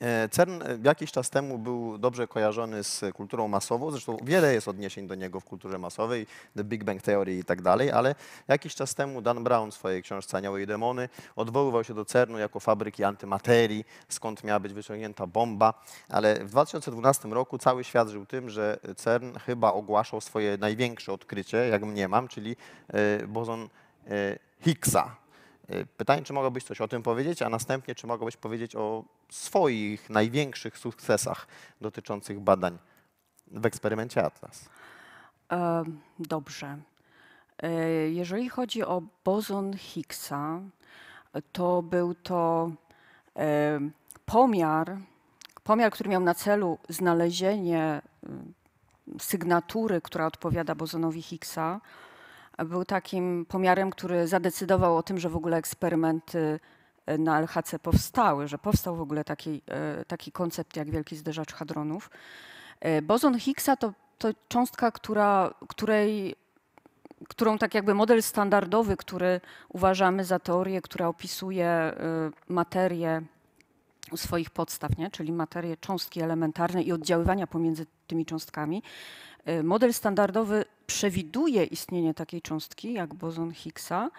Speaker 1: E, CERN e, jakiś czas temu był dobrze kojarzony z kulturą masową, zresztą wiele jest odniesień do niego w kulturze masowej, The Big Bang Theory i tak dalej, ale jakiś czas temu Dan Brown w swojej książce Anioły i Demony odwoływał się do CERNu jako fabryki antymaterii, skąd miała być wyciągnięta bomba, ale w 2012 roku cały świat żył tym, że CERN chyba ogłaszał swoje największe odkrycie, jak mniemam, czyli e, boson Higgsa Y, pytanie, czy mogłabyś coś o tym powiedzieć, a następnie, czy mogłabyś powiedzieć o swoich największych sukcesach dotyczących badań w eksperymencie Atlas?
Speaker 2: E, dobrze. E, jeżeli chodzi o bozon Higgsa, to był to e, pomiar, pomiar, który miał na celu znalezienie y, sygnatury, która odpowiada bozonowi Higgsa był takim pomiarem, który zadecydował o tym, że w ogóle eksperymenty e, na LHC powstały, że powstał w ogóle taki, e, taki koncept jak wielki zderzacz hadronów. E, Bozon Higgsa to, to cząstka, która, której, którą tak jakby model standardowy, który uważamy za teorię, która opisuje materię u swoich podstaw, nie? czyli materię cząstki elementarne i oddziaływania pomiędzy tymi cząstkami. Model standardowy przewiduje istnienie takiej cząstki jak boson Higgsa.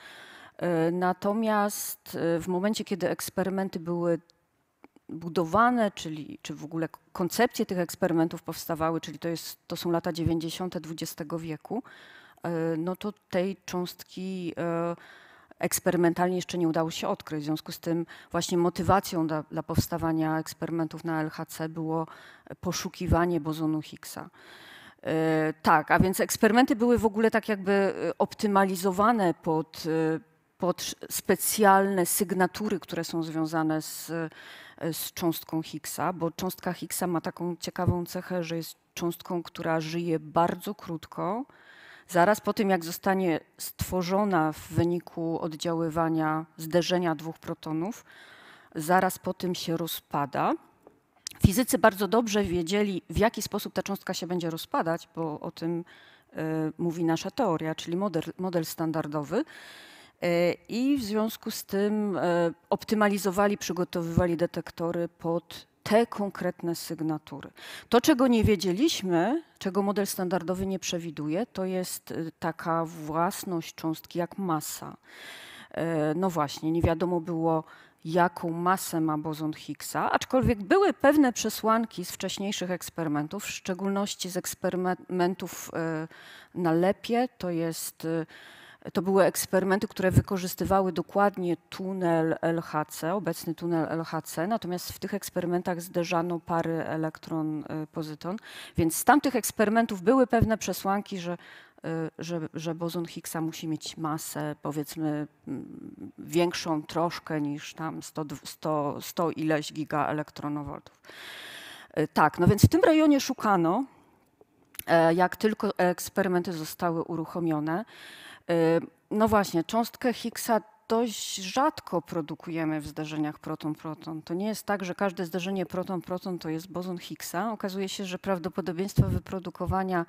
Speaker 2: E, natomiast e, w momencie, kiedy eksperymenty były budowane, czyli czy w ogóle koncepcje tych eksperymentów powstawały, czyli to, jest, to są lata 90. XX wieku, e, no to tej cząstki eksperymentalnie jeszcze nie udało się odkryć. W związku z tym właśnie motywacją dla, dla powstawania eksperymentów na LHC było poszukiwanie bosonu Higgsa. E, tak, a więc eksperymenty były w ogóle tak jakby e, optymalizowane pod, e, pod specjalne sygnatury, które są związane z, z cząstką Higgsa, bo cząstka Higgsa ma taką ciekawą cechę, że jest cząstką, która żyje bardzo krótko. Zaraz po tym, jak zostanie stworzona w wyniku oddziaływania zderzenia dwóch protonów, zaraz po tym się rozpada. Fizycy bardzo dobrze wiedzieli, w jaki sposób ta cząstka się będzie rozpadać, bo o tym e, mówi nasza teoria, czyli model, model standardowy. E, I w związku z tym e, optymalizowali, przygotowywali detektory pod te konkretne sygnatury. To, czego nie wiedzieliśmy, czego model standardowy nie przewiduje, to jest taka własność cząstki jak masa. No właśnie, nie wiadomo było, jaką masę ma boson Higgsa, aczkolwiek były pewne przesłanki z wcześniejszych eksperymentów, w szczególności z eksperymentów e, na lepie, to jest e, to były eksperymenty, które wykorzystywały dokładnie tunel LHC, obecny tunel LHC, natomiast w tych eksperymentach zderzano pary elektron-pozyton, y, więc z tamtych eksperymentów były pewne przesłanki, że, y, że, że bozon Higgsa musi mieć masę, powiedzmy, mm, większą troszkę niż tam 100, 100, 100 ileś giga elektronowoltów. Y, tak, no więc w tym rejonie szukano, e, jak tylko eksperymenty zostały uruchomione. No właśnie, cząstkę Higgsa dość rzadko produkujemy w zderzeniach proton-proton. To nie jest tak, że każde zderzenie proton-proton to jest boson Higgsa. Okazuje się, że prawdopodobieństwo wyprodukowania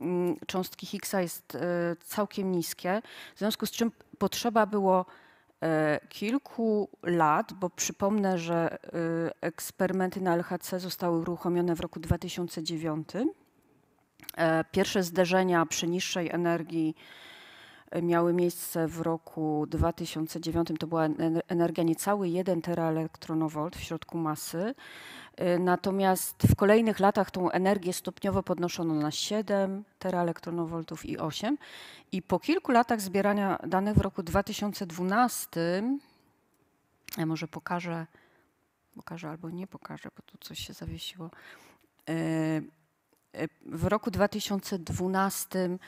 Speaker 2: mm, cząstki Higgsa jest y, całkiem niskie, w związku z czym potrzeba było y, kilku lat, bo przypomnę, że y, eksperymenty na LHC zostały uruchomione w roku 2009. E, pierwsze zderzenia przy niższej energii miały miejsce w roku 2009. To była energia niecały 1 teraelektronowolt w środku masy. Y, natomiast w kolejnych latach tą energię stopniowo podnoszono na 7 teraelektronowolt i 8. I po kilku latach zbierania danych w roku 2012, ja e, może pokażę, pokażę albo nie pokażę, bo tu coś się zawiesiło. Y, y, w roku 2012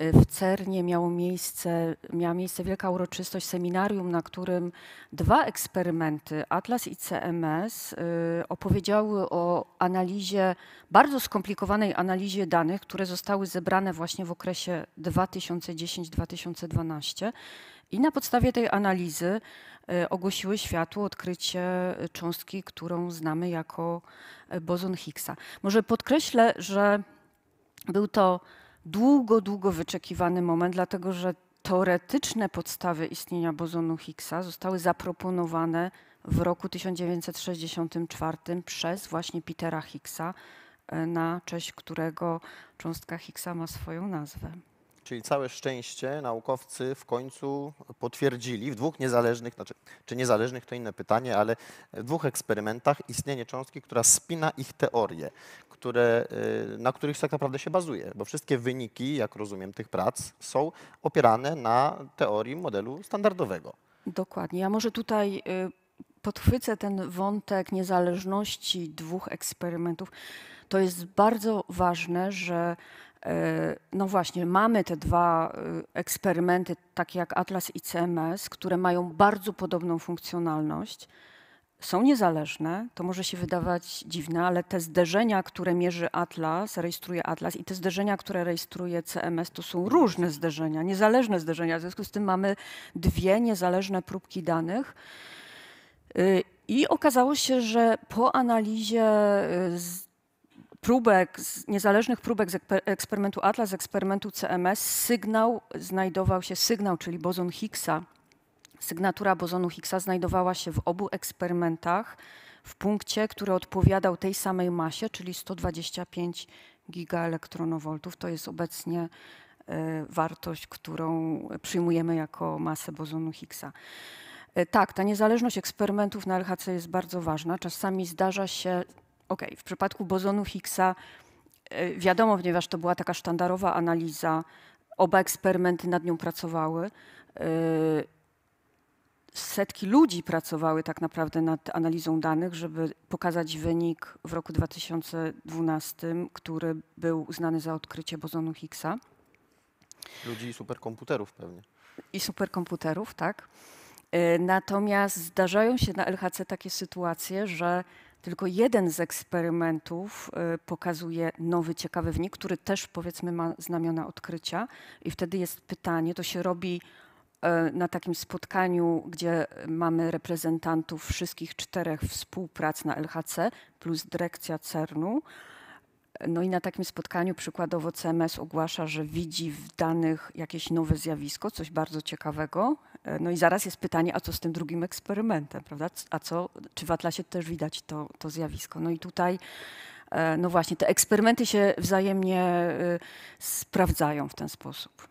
Speaker 2: Y, w Cernie miało miejsce, miała miejsce wielka uroczystość, seminarium, na którym dwa eksperymenty, Atlas i CMS, y, opowiedziały o analizie, bardzo skomplikowanej analizie danych, które zostały zebrane właśnie w okresie 2010-2012. I na podstawie tej analizy y, ogłosiły światu odkrycie cząstki, którą znamy jako boson Higgsa. Może podkreślę, że był to długo, długo wyczekiwany moment, dlatego że teoretyczne podstawy istnienia bozonu Higgsa zostały zaproponowane w roku 1964 przez właśnie Petera Higgsa, e, na cześć którego cząstka Higgsa ma swoją
Speaker 1: nazwę. Czyli całe szczęście naukowcy w końcu potwierdzili w dwóch niezależnych, znaczy, czy niezależnych to inne pytanie, ale w dwóch eksperymentach istnienie cząstki, która spina ich teorie, które, y, na których tak naprawdę się bazuje, bo wszystkie wyniki, jak rozumiem, tych prac są opierane na teorii modelu standardowego.
Speaker 2: Dokładnie. Ja może tutaj y, podchwycę ten wątek niezależności dwóch eksperymentów. To jest bardzo ważne, że E, no właśnie, mamy te dwa e, eksperymenty, takie jak Atlas i CMS, które mają bardzo podobną funkcjonalność. Są niezależne, to może się wydawać dziwne, ale te zderzenia, które mierzy Atlas, rejestruje Atlas i te zderzenia, które rejestruje CMS, to są różne zderzenia, niezależne zderzenia. W związku z tym mamy dwie niezależne próbki danych. Y, I okazało się, że po analizie y, próbek, z niezależnych próbek z eksperymentu Atlas, z eksperymentu CMS, sygnał znajdował się, sygnał, czyli bozon Higgsa, sygnatura bozonu Higgsa znajdowała się w obu eksperymentach w punkcie, który odpowiadał tej samej masie, czyli 125 gigaelektronowoltów. To jest obecnie e, wartość, którą przyjmujemy jako masę bozonu Higgsa. E, tak, ta niezależność eksperymentów na LHC jest bardzo ważna. Czasami zdarza się OK, w przypadku bozonu Higgsa e, wiadomo, ponieważ to była taka sztandarowa analiza, oba eksperymenty nad nią pracowały. E, setki ludzi pracowały tak naprawdę nad analizą danych, żeby pokazać wynik w roku 2012, który był uznany za odkrycie bozonu Higgsa.
Speaker 1: Ludzi i superkomputerów pewnie.
Speaker 2: I superkomputerów, tak. E, natomiast zdarzają się na LHC takie sytuacje, że tylko jeden z eksperymentów y, pokazuje nowy, ciekawy wynik, który też powiedzmy ma znamiona odkrycia. I wtedy jest pytanie, to się robi y, na takim spotkaniu, gdzie mamy reprezentantów wszystkich czterech współprac na LHC plus dyrekcja CERN-u no i na takim spotkaniu przykładowo CMS ogłasza, że widzi w danych jakieś nowe zjawisko, coś bardzo ciekawego. E, no i zaraz jest pytanie, a co z tym drugim eksperymentem, prawda? A co, czy w Atlasie też widać to, to zjawisko? No i tutaj e, no właśnie, te eksperymenty się wzajemnie e, sprawdzają w ten sposób.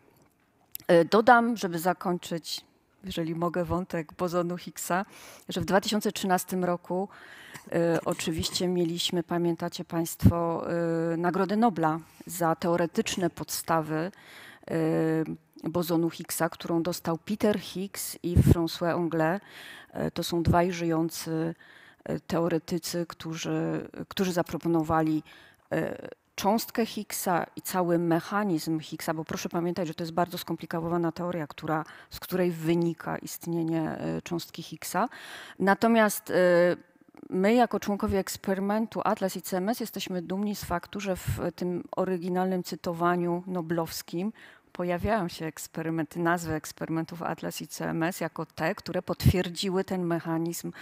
Speaker 2: Dodam, żeby zakończyć, jeżeli mogę, wątek bozonu Higgsa, że w 2013 roku E, oczywiście mieliśmy, pamiętacie Państwo, e, Nagrodę Nobla za teoretyczne podstawy e, bozonu Higgsa, którą dostał Peter Higgs i François Anglais. To są dwaj żyjący teoretycy, którzy, którzy zaproponowali cząstkę Higgsa i cały mechanizm Higgsa, bo proszę pamiętać, że to jest bardzo skomplikowana teoria, która, z której wynika istnienie cząstki Higgsa. Natomiast My, jako członkowie eksperymentu Atlas i CMS, jesteśmy dumni z faktu, że w tym oryginalnym cytowaniu noblowskim pojawiają się eksperymenty, nazwy eksperymentów Atlas i CMS jako te, które potwierdziły ten mechanizm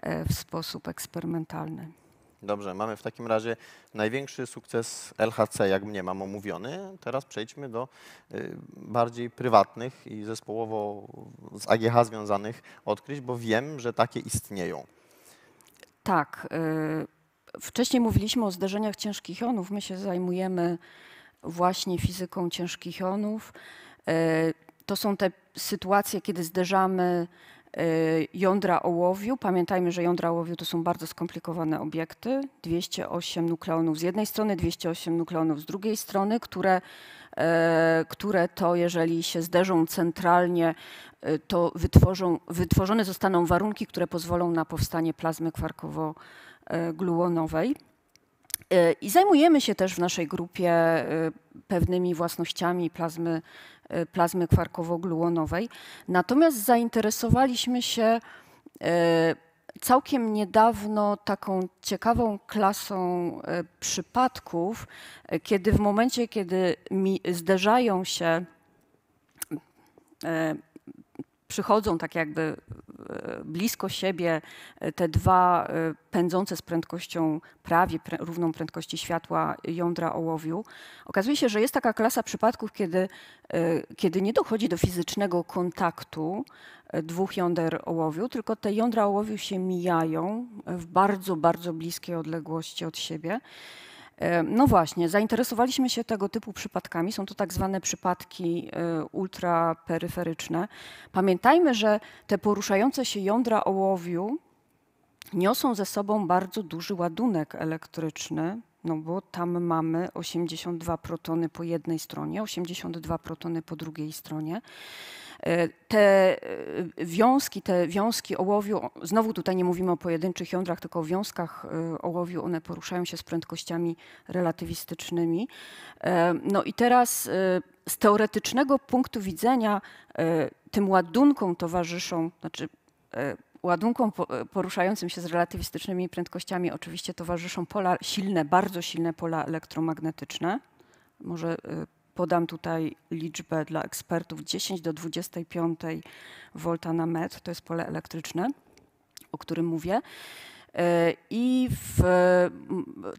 Speaker 2: e, w sposób eksperymentalny.
Speaker 1: Dobrze, mamy w takim razie największy sukces LHC, jak mnie mam omówiony. Teraz przejdźmy do y, bardziej prywatnych i zespołowo z AGH związanych odkryć, bo wiem, że takie istnieją.
Speaker 2: Tak. Y, wcześniej mówiliśmy o zderzeniach ciężkich jonów. My się zajmujemy właśnie fizyką ciężkich jonów. Y, to są te sytuacje, kiedy zderzamy Y, jądra ołowiu. Pamiętajmy, że jądra ołowiu to są bardzo skomplikowane obiekty. 208 nukleonów z jednej strony, 208 nukleonów z drugiej strony, które, y, które to, jeżeli się zderzą centralnie, y, to wytworzą, wytworzone zostaną warunki, które pozwolą na powstanie plazmy kwarkowo-gluonowej. I zajmujemy się też w naszej grupie pewnymi własnościami plazmy Y, plazmy kwarkowo-gluonowej. Natomiast zainteresowaliśmy się y, całkiem niedawno taką ciekawą klasą y, przypadków, kiedy w momencie, kiedy zderzają się przychodzą tak jakby E, blisko siebie e, te dwa e, pędzące z prędkością prawie równą prędkości światła jądra ołowiu, okazuje się, że jest taka klasa przypadków, kiedy, kiedy nie dochodzi do fizycznego kontaktu dwóch jąder ołowiu, tylko te jądra ołowiu się mijają w bardzo, bardzo bliskiej odległości od siebie. E, no właśnie, zainteresowaliśmy się tego typu przypadkami. Są to tak zwane przypadki e, ultraperyferyczne. Pamiętajmy, że te poruszające się jądra ołowiu niosą ze sobą bardzo duży ładunek elektryczny, no bo tam mamy 82 protony po jednej stronie, 82 protony po drugiej stronie. E, te e, wiązki, te wiązki ołowiu, znowu tutaj nie mówimy o pojedynczych jądrach, tylko o wiązkach e, ołowiu, one poruszają się z prędkościami relatywistycznymi. No i teraz z teoretycznego punktu widzenia tym ładunkom towarzyszą, znaczy ładunkom poruszającym się z relatywistycznymi prędkościami oczywiście towarzyszą pola silne, bardzo silne pola elektromagnetyczne. Może Podam tutaj liczbę dla ekspertów 10 do 25 volta na metr, to jest pole elektryczne, o którym mówię. E, I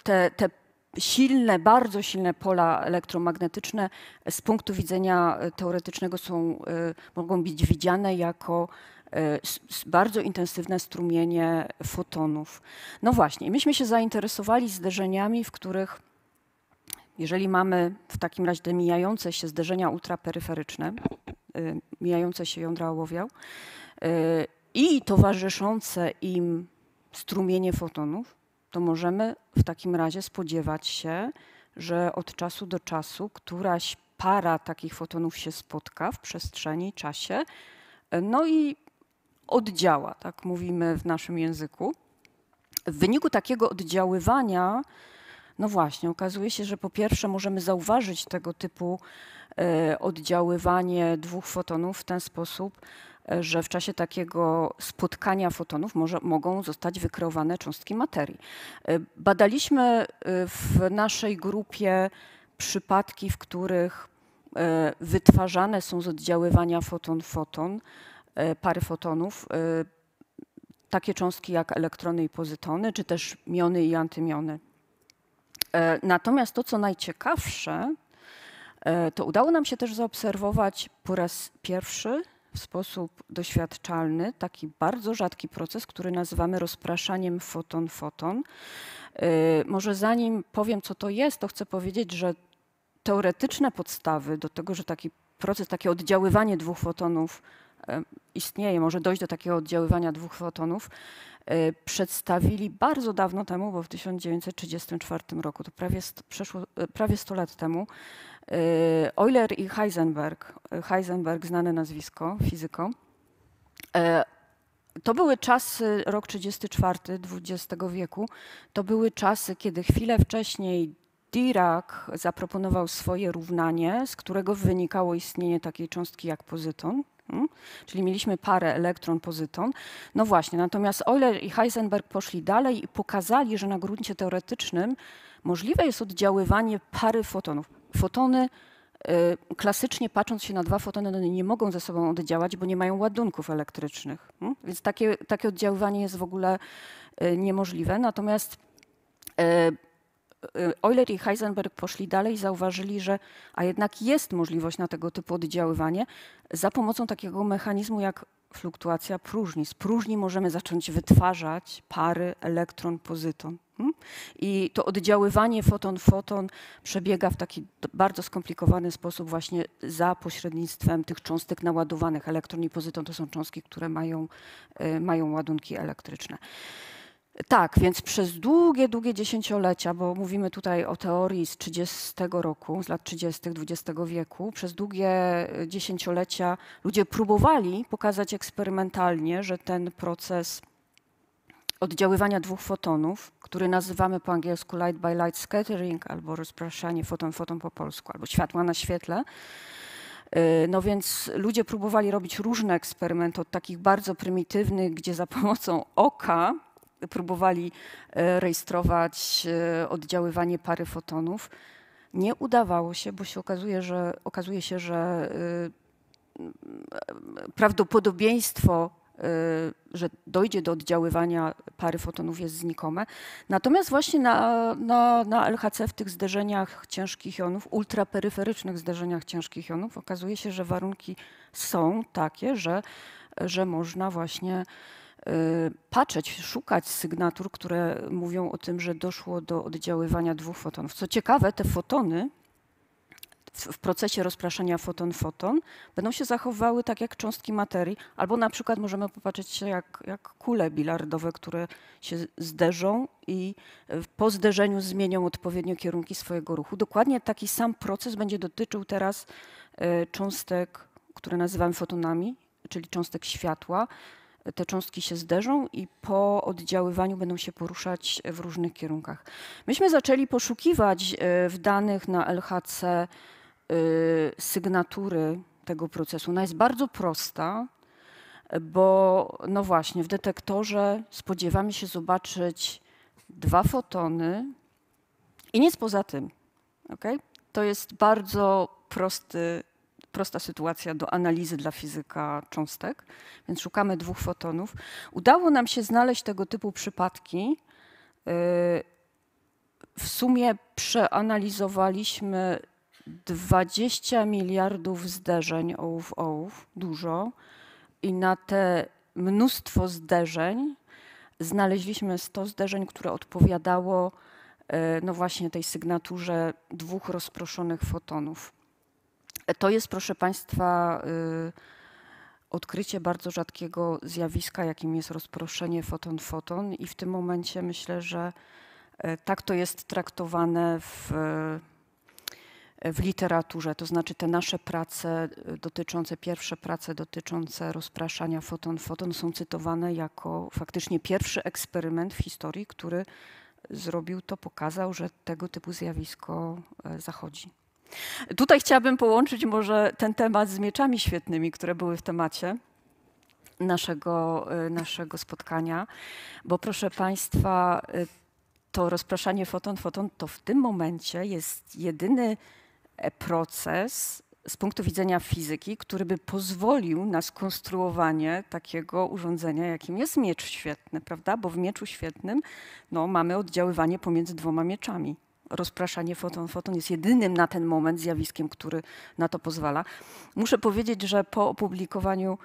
Speaker 2: te, te silne, bardzo silne pola elektromagnetyczne z punktu widzenia teoretycznego są, e, mogą być widziane jako e, bardzo intensywne strumienie fotonów. No właśnie, myśmy się zainteresowali zderzeniami, w których jeżeli mamy w takim razie te mijające się zderzenia ultraperyferyczne, y, mijające się jądra ołowiał y, i towarzyszące im strumienie fotonów, to możemy w takim razie spodziewać się, że od czasu do czasu któraś para takich fotonów się spotka w przestrzeni, czasie, no i oddziała, tak mówimy w naszym języku. W wyniku takiego oddziaływania no właśnie, okazuje się, że po pierwsze możemy zauważyć tego typu e, oddziaływanie dwóch fotonów w ten sposób, e, że w czasie takiego spotkania fotonów może, mogą zostać wykreowane cząstki materii. E, badaliśmy w naszej grupie przypadki, w których wytwarzane są z oddziaływania foton-foton, pary fotonów, takie cząstki jak elektrony i pozytony, czy też miony i antymiony. E, natomiast to, co najciekawsze, e, to udało nam się też zaobserwować po raz pierwszy w sposób doświadczalny taki bardzo rzadki proces, który nazywamy rozpraszaniem foton-foton. E, może zanim powiem, co to jest, to chcę powiedzieć, że teoretyczne podstawy do tego, że taki proces, takie oddziaływanie dwóch fotonów istnieje, może dojść do takiego oddziaływania dwóch fotonów, Y, przedstawili bardzo dawno temu, bo w 1934 roku, to prawie, przeszło, y, prawie 100 lat temu, y, Euler i Heisenberg, Heisenberg znane nazwisko, fizyko, to były czasy, rok 1934 XX wieku, to były czasy, kiedy chwilę wcześniej Dirac zaproponował swoje równanie, z którego wynikało istnienie takiej cząstki jak pozyton. Hmm? Czyli mieliśmy parę elektron-pozyton. No właśnie, natomiast Euler i Heisenberg poszli dalej i pokazali, że na gruncie teoretycznym możliwe jest oddziaływanie pary fotonów. Fotony y, klasycznie patrząc się na dwa fotony, one no, nie mogą ze sobą oddziałać, bo nie mają ładunków elektrycznych. Hmm? Więc takie, takie oddziaływanie jest w ogóle y, niemożliwe. Natomiast y, Y, Euler i Heisenberg poszli dalej i zauważyli, że a jednak jest możliwość na tego typu oddziaływanie za pomocą takiego mechanizmu jak fluktuacja próżni. Z próżni możemy zacząć wytwarzać pary elektron-pozyton. Hm? I to oddziaływanie foton-foton przebiega w taki bardzo skomplikowany sposób właśnie za pośrednictwem tych cząstek naładowanych. Elektron i pozyton to są cząstki, które mają, y, mają ładunki elektryczne. Tak, więc przez długie, długie dziesięciolecia, bo mówimy tutaj o teorii z 30 roku, z lat 30. XX wieku, przez długie y, dziesięciolecia ludzie próbowali pokazać eksperymentalnie, że ten proces oddziaływania dwóch fotonów, który nazywamy po angielsku light by light scattering albo rozpraszanie foton-foton po polsku, albo światła na świetle, y, no więc ludzie próbowali robić różne eksperymenty, od takich bardzo prymitywnych, gdzie za pomocą oka próbowali e, rejestrować e, oddziaływanie pary fotonów. Nie udawało się, bo się okazuje, że okazuje się, że e, prawdopodobieństwo że dojdzie do oddziaływania pary fotonów jest znikome. Natomiast właśnie na, na, na, LHC w tych zderzeniach ciężkich jonów, ultraperyferycznych zderzeniach ciężkich jonów, okazuje się, że warunki są takie, że, że można właśnie Y, patrzeć, szukać sygnatur, które mówią o tym, że doszło do oddziaływania dwóch fotonów. Co ciekawe, te fotony w procesie rozpraszania foton-foton będą się zachowywały tak jak cząstki materii, albo na przykład możemy popatrzeć jak, jak kule bilardowe, które się zderzą i y, po zderzeniu zmienią odpowiednio kierunki swojego ruchu. Dokładnie taki sam proces będzie dotyczył teraz y, cząstek, które nazywamy fotonami, czyli cząstek światła te cząstki się zderzą i po oddziaływaniu będą się poruszać w różnych kierunkach. Myśmy zaczęli poszukiwać e, w danych na LHC e, sygnatury tego procesu. Ona jest bardzo prosta, bo no właśnie w detektorze spodziewamy się zobaczyć dwa fotony i nic poza tym. Okay? To jest bardzo prosty prosta sytuacja do analizy dla fizyka cząstek, więc szukamy dwóch fotonów. Udało nam się znaleźć tego typu przypadki. Y, w sumie przeanalizowaliśmy 20 miliardów zderzeń ołów-ołów, dużo. I na te mnóstwo zderzeń znaleźliśmy 100 zderzeń, które odpowiadało y, no właśnie tej sygnaturze dwóch rozproszonych fotonów. To jest, proszę Państwa, y, odkrycie bardzo rzadkiego zjawiska, jakim jest rozproszenie foton-foton, i w tym momencie myślę, że e, tak to jest traktowane w, e, w literaturze. To znaczy, te nasze prace y, dotyczące, pierwsze prace dotyczące rozpraszania foton-foton są cytowane jako faktycznie pierwszy eksperyment w historii, który zrobił to, pokazał, że tego typu zjawisko e, zachodzi. Tutaj chciałabym połączyć może ten temat z mieczami świetnymi, które były w temacie naszego, e, naszego spotkania, bo proszę Państwa, e, to rozpraszanie foton-foton to w tym momencie jest jedyny e, proces z punktu widzenia fizyki, który by pozwolił na skonstruowanie takiego urządzenia, jakim jest miecz świetny, prawda? Bo w mieczu świetnym no, mamy oddziaływanie pomiędzy dwoma mieczami rozpraszanie foton. Foton jest jedynym na ten moment zjawiskiem, który na to pozwala. Muszę powiedzieć, że po opublikowaniu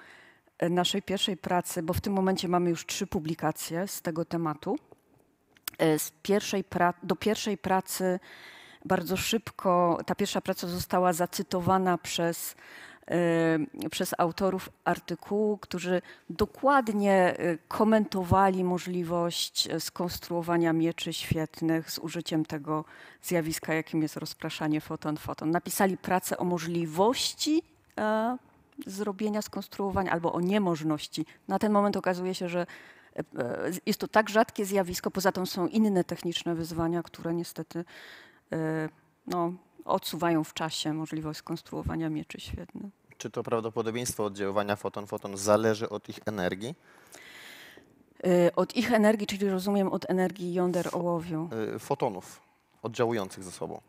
Speaker 2: e, naszej pierwszej pracy, bo w tym momencie mamy już trzy publikacje z tego tematu, e, z pierwszej do pierwszej pracy bardzo szybko, ta pierwsza praca została zacytowana przez Y, przez autorów artykułu, którzy dokładnie y, komentowali możliwość y, skonstruowania mieczy świetnych z użyciem tego zjawiska, jakim jest rozpraszanie foton-foton. Napisali pracę o możliwości e, zrobienia, skonstruowania albo o niemożności. Na ten moment okazuje się, że e, jest to tak rzadkie zjawisko, poza tym są inne techniczne wyzwania, które niestety e, no, odsuwają w czasie możliwość skonstruowania mieczy świetnych.
Speaker 1: Czy to prawdopodobieństwo oddziaływania foton-foton zależy od ich energii?
Speaker 2: Y, od ich energii, czyli rozumiem od energii jąder ołowiu.
Speaker 1: Y, fotonów oddziałujących ze sobą.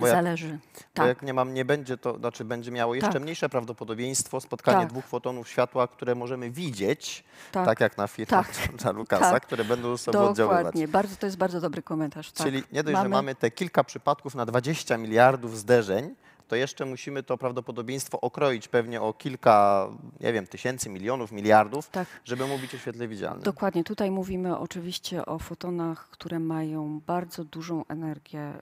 Speaker 1: Bo jak, Zależy. Bo tak. jak nie mam, nie będzie, to znaczy będzie miało jeszcze tak. mniejsze prawdopodobieństwo spotkanie tak. dwóch fotonów światła, które możemy widzieć, tak, tak jak na firmach tak. Lukasa, tak. które będą sobie oddziaływać. Dokładnie. Bardzo,
Speaker 2: to jest bardzo dobry komentarz. Tak. Czyli nie dość, mamy... że mamy
Speaker 1: te kilka przypadków na 20 miliardów zderzeń, to jeszcze musimy to prawdopodobieństwo okroić pewnie o kilka, nie wiem, tysięcy, milionów, miliardów, tak. żeby mówić o świetle widzialnym.
Speaker 2: Dokładnie. Tutaj mówimy oczywiście o fotonach, które mają bardzo dużą energię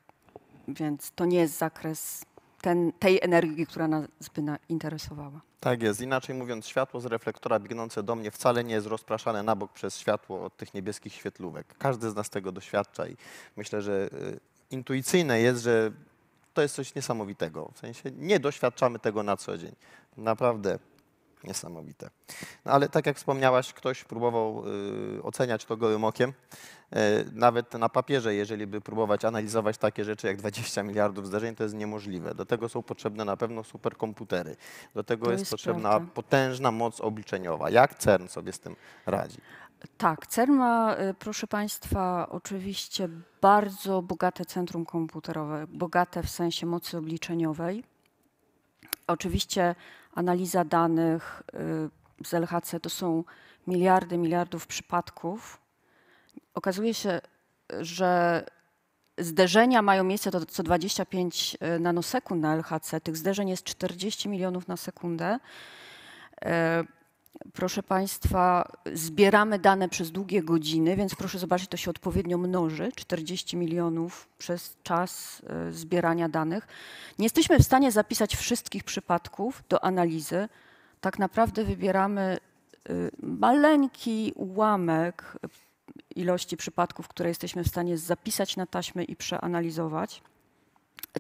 Speaker 2: więc to nie jest zakres ten, tej energii, która nas by interesowała.
Speaker 1: Tak jest. Inaczej mówiąc, światło z reflektora biegnące do mnie wcale nie jest rozpraszane na bok przez światło od tych niebieskich świetlówek. Każdy z nas tego doświadcza i myślę, że e, intuicyjne jest, że to jest coś niesamowitego. W sensie nie doświadczamy tego na co dzień. Naprawdę Niesamowite. No ale tak jak wspomniałaś, ktoś próbował y, oceniać to gołym okiem. Y, nawet na papierze, jeżeli by próbować analizować takie rzeczy jak 20 miliardów zdarzeń, to jest niemożliwe. Do tego są potrzebne na pewno superkomputery. Do tego jest, jest, potrzebna prawda. potężna moc obliczeniowa. Jak CERN sobie z tym radzi?
Speaker 2: Tak, CERN ma, y, proszę Państwa, oczywiście bardzo bogate centrum komputerowe, bogate w sensie mocy obliczeniowej. Oczywiście analiza danych y, z LHC to są miliardy, miliardów przypadków. Okazuje się, że zderzenia mają miejsce to co 25 y, nanosekund na LHC. Tych zderzeń jest 40 milionów na sekundę. Y, proszę Państwa, zbieramy dane przez długie godziny, więc proszę zobaczyć, to się odpowiednio mnoży 40 milionów przez czas e, zbierania danych. Nie jesteśmy w stanie zapisać wszystkich przypadków do analizy. Tak naprawdę wybieramy e, maleńki ułamek ilości przypadków, które jesteśmy w stanie zapisać na taśmy i przeanalizować.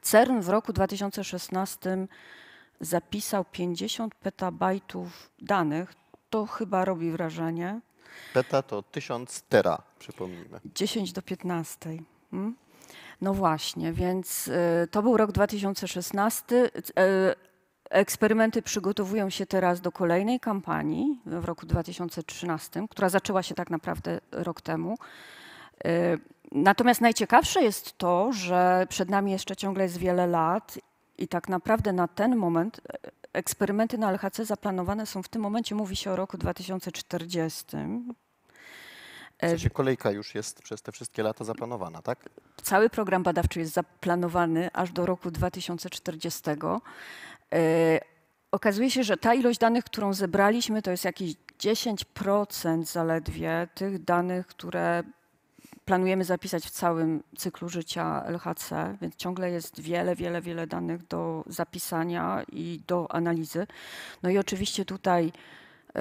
Speaker 2: CERN w roku 2016 zapisał 50 petabajtów danych, to chyba robi wrażenie.
Speaker 1: Beta to 1000 tera, przypomnijmy.
Speaker 2: 10 do 15. Hmm? No właśnie, więc y, to był rok 2016. Y, eksperymenty przygotowują się teraz do kolejnej kampanii w roku 2013, która zaczęła się tak naprawdę rok temu. Y, natomiast najciekawsze jest to, że przed nami jeszcze ciągle jest wiele lat i tak naprawdę na ten moment Eksperymenty na LHC zaplanowane są w tym momencie, mówi się o roku 2040. W
Speaker 1: sensie e, kolejka już jest przez te wszystkie lata zaplanowana, tak?
Speaker 2: Cały program badawczy jest zaplanowany aż do roku 2040. E, okazuje się, że ta ilość danych, którą zebraliśmy, to jest jakieś 10% zaledwie tych danych, które planujemy zapisać w całym cyklu życia LHC, więc ciągle jest wiele, wiele, wiele danych do zapisania i do analizy. No i oczywiście tutaj e,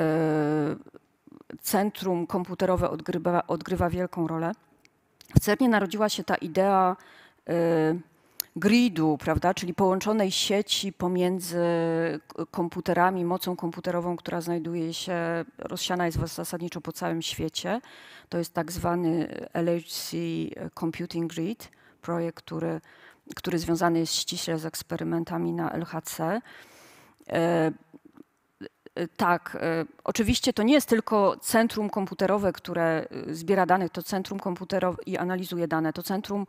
Speaker 2: centrum komputerowe odgrywa, odgrywa wielką rolę. W CERNie narodziła się ta idea. E, gridu, prawda, czyli połączonej sieci pomiędzy komputerami, mocą komputerową, która znajduje się, rozsiana jest zasadniczo po całym świecie. To jest tak zwany LHC Computing Grid, projekt, który, który związany jest ściśle z eksperymentami na LHC. E, e, tak, e, oczywiście to nie jest tylko centrum komputerowe, które zbiera danych, to centrum komputerowe i analizuje dane. To centrum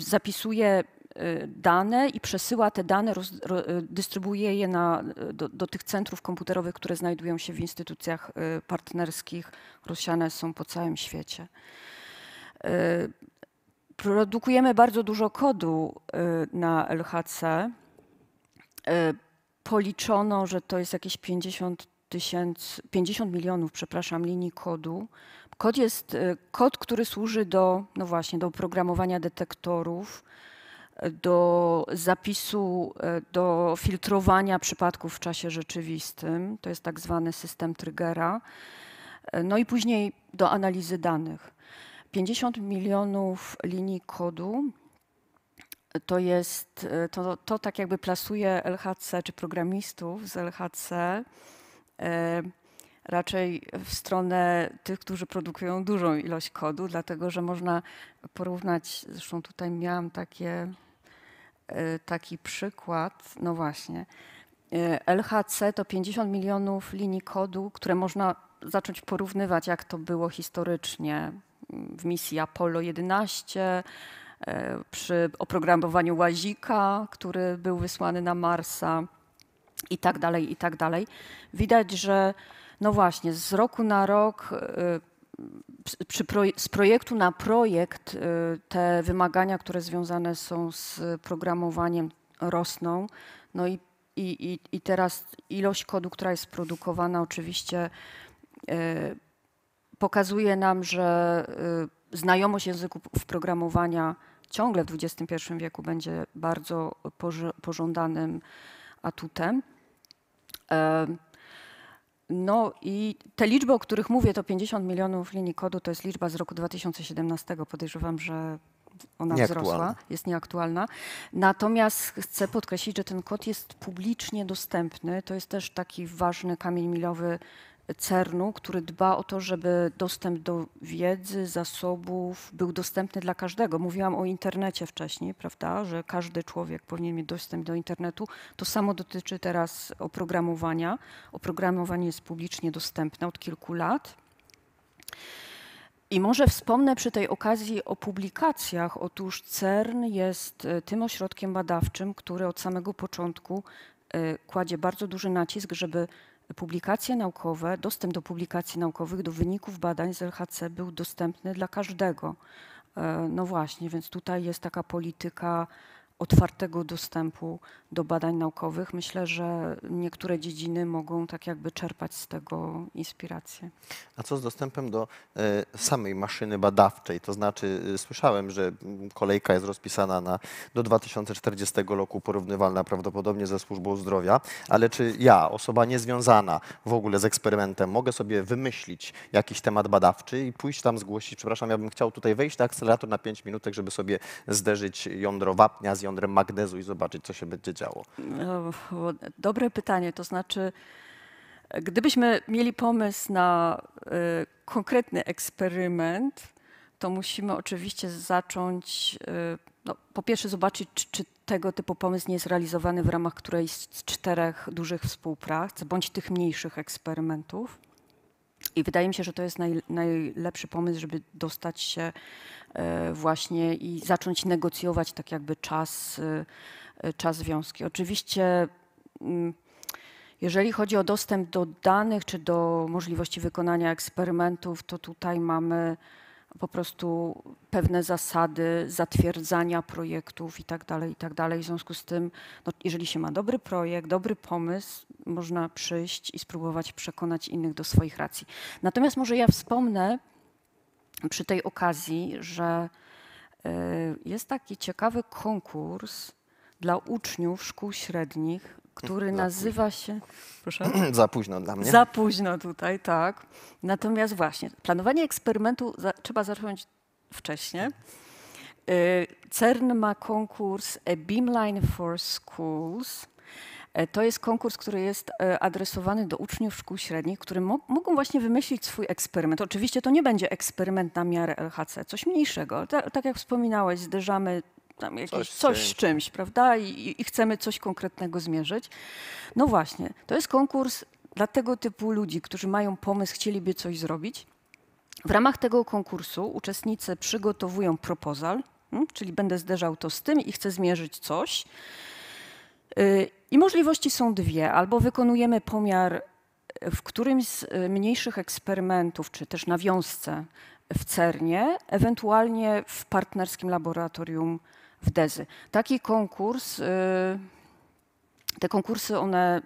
Speaker 2: zapisuje Y, dane i przesyła te dane, roz, ro, y, dystrybuuje je na, y, do, do, tych centrów komputerowych, które znajdują się w instytucjach partnerskich, rozsiane są po całym świecie. Produkujemy bardzo dużo kodu na LHC. Policzono, że to jest jakieś 50 tysięcy, 50 milionów, przepraszam, linii kodu. Kod jest kod, który służy do, no właśnie, do oprogramowania detektorów, do zapisu, e, do filtrowania przypadków w czasie rzeczywistym. To jest tak zwany system Trygera. E, no i później do analizy danych. 50 milionów linii kodu e, to jest, to, to tak jakby plasuje LHC czy programistów z LHC raczej w stronę tych, którzy produkują dużą ilość kodu, dlatego że można porównać, zresztą tutaj miałam takie Y, taki przykład, no właśnie. Y, LHC to 50 milionów linii kodu, które można zacząć porównywać, jak to było historycznie mm, w misji Apollo 11, y, przy oprogramowaniu łazika, który był wysłany na Marsa i tak dalej, i tak dalej. Widać, że no właśnie, z roku na rok z projektu na projekt y, te wymagania, które związane są z programowaniem, rosną. No i, i, i teraz ilość kodu, która jest produkowana, oczywiście y, pokazuje nam, że y, znajomość języków programowania ciągle w XXI wieku będzie bardzo pożądanym atutem. E, no i te liczby, o których mówię, to 50 milionów linii kodu, to jest liczba z roku 2017. Podejrzewam, że ona wzrosła, jest nieaktualna. Natomiast chcę podkreślić, że ten kod jest publicznie dostępny. To jest też taki ważny kamień milowy CERN-u, który dba o to, żeby dostęp do wiedzy, zasobów był dostępny dla każdego. Mówiłam o internecie wcześniej, prawda, że każdy człowiek powinien mieć dostęp do internetu. To samo dotyczy teraz oprogramowania. Oprogramowanie jest publicznie dostępne od kilku lat. I może wspomnę przy tej okazji o publikacjach. Otóż CERN jest e, tym ośrodkiem badawczym, który od samego początku e, kładzie bardzo duży nacisk, żeby publikacje naukowe, dostęp do publikacji naukowych, do wyników badań z LHC był dostępny dla każdego. E, no właśnie, więc tutaj jest taka polityka otwartego dostępu do badań naukowych. Myślę, że niektóre dziedziny mogą tak jakby czerpać z tego inspirację.
Speaker 1: A co z dostępem do e, samej maszyny badawczej? To znaczy e, słyszałem, że kolejka jest rozpisana na do 2040 roku porównywalna prawdopodobnie ze służbą zdrowia, ale czy ja, osoba niezwiązana w ogóle z eksperymentem, mogę sobie wymyślić jakiś temat badawczy i pójść tam zgłosić, przepraszam, ja bym chciał tutaj wejść na akcelerator na 5 minutek, żeby sobie zderzyć jądro wapnia z jądro jądrem magnezu i zobaczyć, co się będzie działo?
Speaker 2: No, dobre pytanie. To znaczy, gdybyśmy mieli pomysł na y, konkretny eksperyment, to musimy oczywiście zacząć, y, no, po pierwsze zobaczyć, czy, czy tego typu pomysł nie jest realizowany w ramach którejś z czterech dużych współprac, bądź tych mniejszych eksperymentów. I wydaje mi się, że to jest naj, najlepszy pomysł, żeby dostać się e, właśnie i zacząć negocjować tak jakby czas, e, e, czas związki. Oczywiście mm, jeżeli chodzi o dostęp do danych czy do możliwości wykonania eksperymentów, to tutaj mamy po prostu pewne zasady zatwierdzania projektów i tak dalej, i tak dalej. W związku z tym, no, jeżeli się ma dobry projekt, dobry pomysł, można przyjść i spróbować przekonać innych do swoich racji. Natomiast może ja wspomnę przy tej okazji, że y, jest taki ciekawy konkurs dla uczniów szkół średnich który nazywa się. Proszę? Za późno dla mnie. Za późno tutaj, tak. Natomiast właśnie, planowanie eksperymentu za, trzeba zacząć wcześniej. Y, CERN ma konkurs A e, Beamline for Schools. E, to jest konkurs, który jest e, adresowany do uczniów szkół średnich, które mo mogą właśnie wymyślić swój eksperyment. Oczywiście to nie będzie eksperyment na miarę LHC, coś mniejszego. Ta tak jak wspominałeś, zderzamy tam jakieś coś, coś z czymś, prawda? I, I, chcemy coś konkretnego zmierzyć. No właśnie, to jest konkurs dla tego typu ludzi, którzy mają pomysł, chcieliby coś zrobić. W ramach tego konkursu uczestnicy przygotowują propozal, mm, czyli będę zderzał to z tym i chcę zmierzyć coś. Y, I możliwości są dwie. Albo wykonujemy pomiar w którymś z y, mniejszych eksperymentów, czy też na wiązce w CERNie, ewentualnie w partnerskim laboratorium w Dezy. Taki konkurs, y, te konkursy one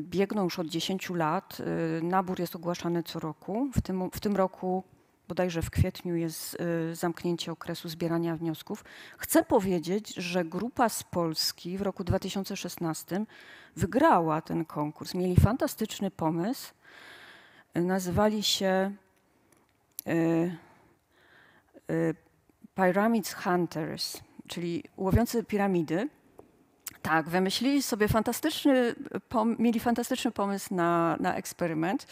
Speaker 2: biegną już od 10 lat. Y, nabór jest ogłaszany co roku. W tym, w tym roku bodajże w kwietniu jest y, zamknięcie okresu zbierania wniosków. Chcę powiedzieć, że grupa z Polski w roku 2016 wygrała ten konkurs. Mieli fantastyczny pomysł. Nazywali się Pyramids Hunters czyli łowiący piramidy. Tak, wymyślili sobie fantastyczny, mieli fantastyczny pomysł na, na eksperyment.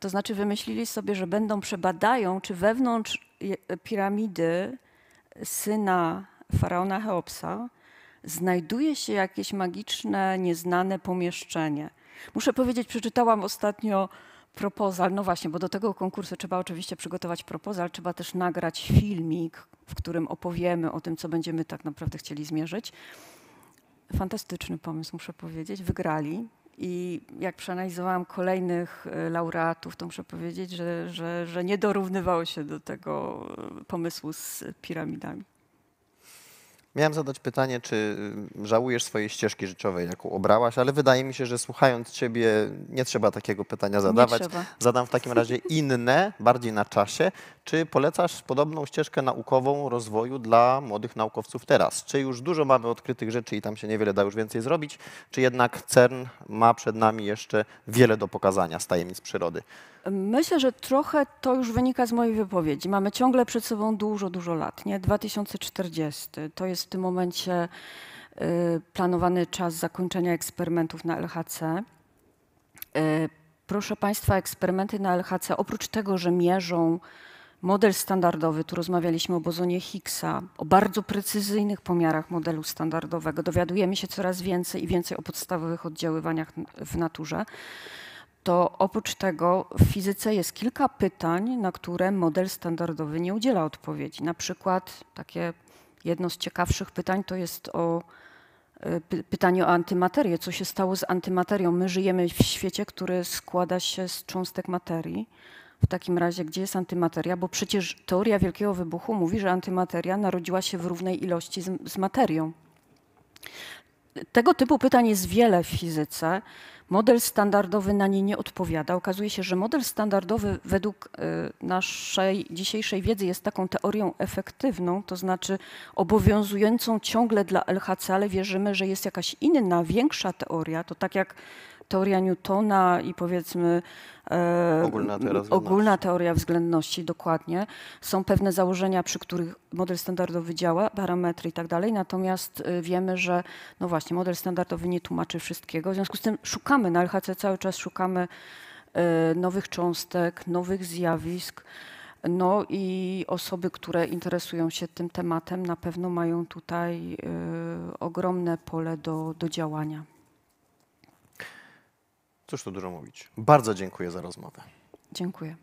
Speaker 2: To znaczy wymyślili sobie, że będą przebadają, czy wewnątrz piramidy syna faraona Cheopsa znajduje się jakieś magiczne, nieznane pomieszczenie. Muszę powiedzieć, przeczytałam ostatnio propozal, no właśnie, bo do tego konkursu trzeba oczywiście przygotować propozal, trzeba też nagrać filmik, w którym opowiemy o tym, co będziemy tak naprawdę chcieli zmierzyć. Fantastyczny pomysł, muszę powiedzieć. Wygrali. I jak przeanalizowałam kolejnych e, laureatów, to muszę powiedzieć, że, że, że nie dorównywało się do tego e, pomysłu z piramidami.
Speaker 1: Miałem zadać pytanie, czy y, żałujesz swojej ścieżki życiowej, jaką obrałaś, ale wydaje mi się, że słuchając ciebie nie trzeba takiego pytania zadawać. Zadam w takim razie inne, bardziej na czasie. Czy polecasz podobną ścieżkę naukową rozwoju dla młodych naukowców teraz? Czy już dużo mamy odkrytych rzeczy i tam się niewiele da już więcej zrobić, czy jednak CERN ma przed nami jeszcze wiele do pokazania z tajemnic przyrody?
Speaker 2: Myślę, że trochę to już wynika z mojej wypowiedzi. Mamy ciągle przed sobą dużo, dużo lat, nie? 2040 to jest w tym momencie y, planowany czas zakończenia eksperymentów na LHC. Y, proszę Państwa, eksperymenty na LHC, oprócz tego, że mierzą model standardowy, tu rozmawialiśmy o bozonie Higgsa, o bardzo precyzyjnych pomiarach modelu standardowego, dowiadujemy się coraz więcej i więcej o podstawowych oddziaływaniach w naturze to oprócz tego w fizyce jest kilka pytań, na które model standardowy nie udziela odpowiedzi. Na przykład takie jedno z ciekawszych pytań to jest o e, py, pytanie o antymaterię. Co się stało z antymaterią? My żyjemy w świecie, który składa się z cząstek materii. W takim razie, gdzie jest antymateria? Bo przecież teoria wielkiego wybuchu mówi, że antymateria narodziła się w równej ilości z, z materią. Tego typu pytań jest wiele w fizyce model standardowy na nie nie odpowiada. Okazuje się, że model standardowy według y, naszej dzisiejszej wiedzy jest taką teorią efektywną, to znaczy obowiązującą ciągle dla LHC, ale wierzymy, że jest jakaś inna, większa teoria. To tak jak teoria Newtona i powiedzmy E, ogólna teoria, ogólna teoria względności. dokładnie. Są pewne założenia, przy których model standardowy działa, parametry i tak dalej, natomiast y, wiemy, że no właśnie, model standardowy nie tłumaczy wszystkiego, w związku z tym szukamy, na LHC cały czas szukamy y, nowych cząstek, nowych zjawisk, no i osoby, które interesują się tym tematem na pewno mają tutaj y, ogromne pole do, do działania.
Speaker 1: Cóż tu dużo mówić. Bardzo dziękuję za rozmowę. Dziękuję.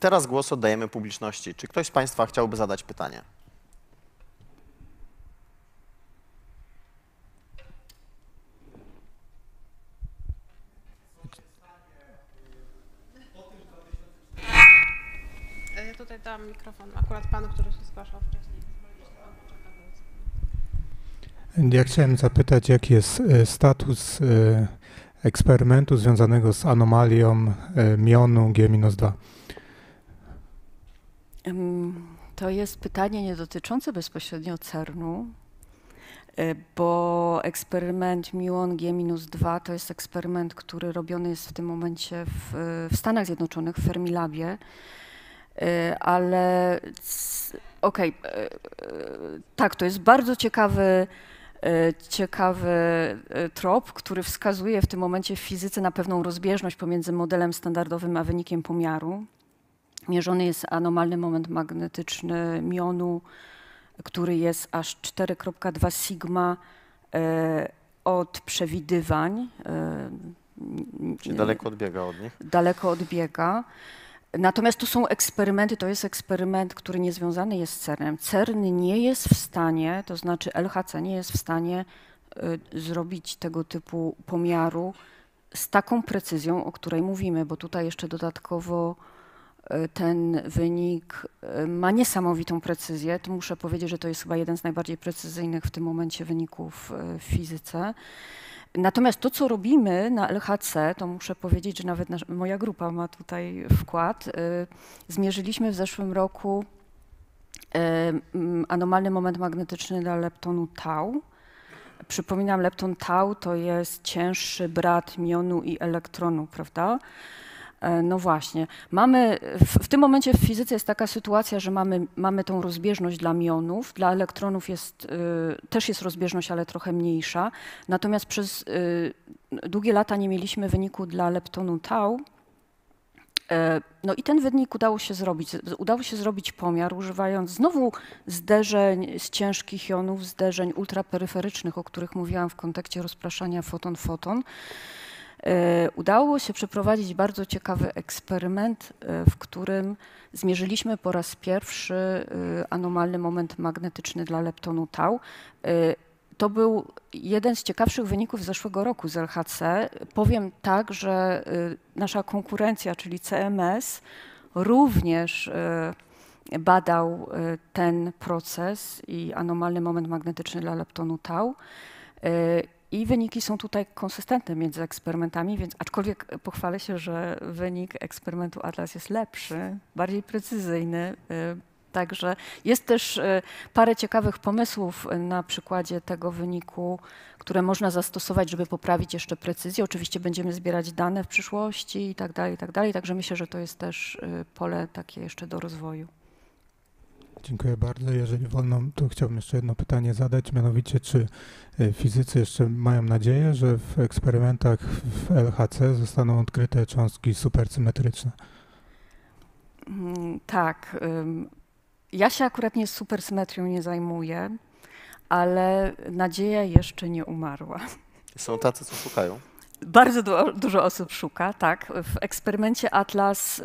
Speaker 1: Teraz głos oddajemy publiczności. Czy ktoś z Państwa chciałby zadać pytanie? Dam mikrofon akurat panu, który się zgłaszał wcześniej. Ja chciałem zapytać, jaki jest e, status e, eksperymentu
Speaker 2: związanego z anomalią e, mionu G-2? To jest pytanie nie dotyczące bezpośrednio CERN-u, bo eksperyment Mion G-2 to jest eksperyment, który robiony jest w tym momencie w, w Stanach Zjednoczonych, w Fermilabie. Y, ale okej, okay, y, tak, to jest bardzo ciekawy, y, ciekawy trop, który wskazuje w tym momencie w fizyce na pewną rozbieżność pomiędzy modelem standardowym a wynikiem pomiaru. Mierzony jest anomalny moment magnetyczny mionu, który jest aż 4,2 sigma od przewidywań.
Speaker 1: Czyli daleko odbiega od nich?
Speaker 2: Daleko odbiega. Natomiast to są eksperymenty, to jest eksperyment, który nie związany jest z CERN-em. CERN nie jest w stanie, to znaczy LHC nie jest w stanie y, zrobić tego typu pomiaru z taką precyzją, o której mówimy, bo tutaj jeszcze dodatkowo y, ten wynik y, ma niesamowitą precyzję. To muszę powiedzieć, że to jest chyba jeden z najbardziej precyzyjnych w tym momencie wyników w fizyce. Natomiast to, co robimy na LHC, to muszę powiedzieć, że nawet nasza, moja grupa ma tutaj wkład. Y, zmierzyliśmy w zeszłym roku y, anomalny moment magnetyczny dla leptonu tau. Przypominam, lepton tau to jest cięższy brat mionu i elektronu, prawda? E, no właśnie. Mamy, w, w, tym momencie w fizyce jest taka sytuacja, że mamy, mamy tą rozbieżność dla mionów, dla elektronów jest, y, też jest rozbieżność, ale trochę mniejsza. Natomiast przez y, długie lata nie mieliśmy wyniku dla leptonu tau. E, no i ten wynik udało się zrobić. Udało się zrobić pomiar używając znowu zderzeń z ciężkich jonów, zderzeń ultraperyferycznych, o których mówiłam w kontekście rozpraszania foton-foton. E, udało się przeprowadzić bardzo ciekawy eksperyment, e, w którym zmierzyliśmy po raz pierwszy e, anomalny moment magnetyczny dla leptonu tau. To był jeden z ciekawszych wyników zeszłego roku z LHC. Powiem tak, że nasza konkurencja, czyli CMS, również badał ten proces i anomalny moment magnetyczny dla leptonu tau. I wyniki są tutaj konsystentne między eksperymentami, więc aczkolwiek pochwalę się, że wynik eksperymentu Atlas jest lepszy, bardziej precyzyjny. Y, także jest też y, parę ciekawych pomysłów na przykładzie tego wyniku, które można zastosować, żeby poprawić jeszcze precyzję. Oczywiście będziemy zbierać dane w przyszłości i tak dalej, i tak dalej. Także myślę, że to jest też y, pole takie jeszcze do rozwoju. Dziękuję bardzo. Jeżeli wolno, to chciałbym jeszcze jedno pytanie zadać, mianowicie czy y, fizycy jeszcze mają nadzieję, że w eksperymentach w LHC zostaną odkryte cząstki supersymetryczne? Mm, tak. Ja się akurat nie supersymetrią nie zajmuję, ale nadzieja jeszcze nie umarła.
Speaker 1: Są tacy, co szukają.
Speaker 2: Bardzo du dużo osób szuka, tak. W eksperymencie Atlas y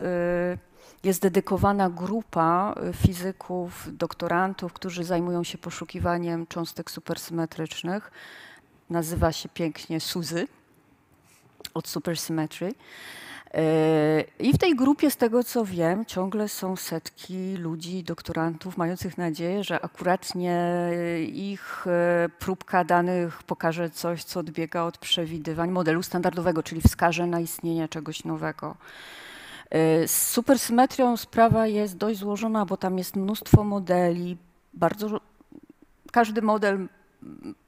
Speaker 2: jest dedykowana grupa y, fizyków, doktorantów, którzy zajmują się poszukiwaniem cząstek supersymetrycznych. Nazywa się pięknie SUZY od Supersymetry. Y, I w tej grupie, z tego co wiem, ciągle są setki ludzi, doktorantów mających nadzieję, że akurat nie ich y, próbka danych pokaże coś, co odbiega od przewidywań modelu standardowego, czyli wskaże na istnienie czegoś nowego. Y, z supersymetrią sprawa jest dość złożona, bo tam jest mnóstwo modeli, bardzo każdy model mm,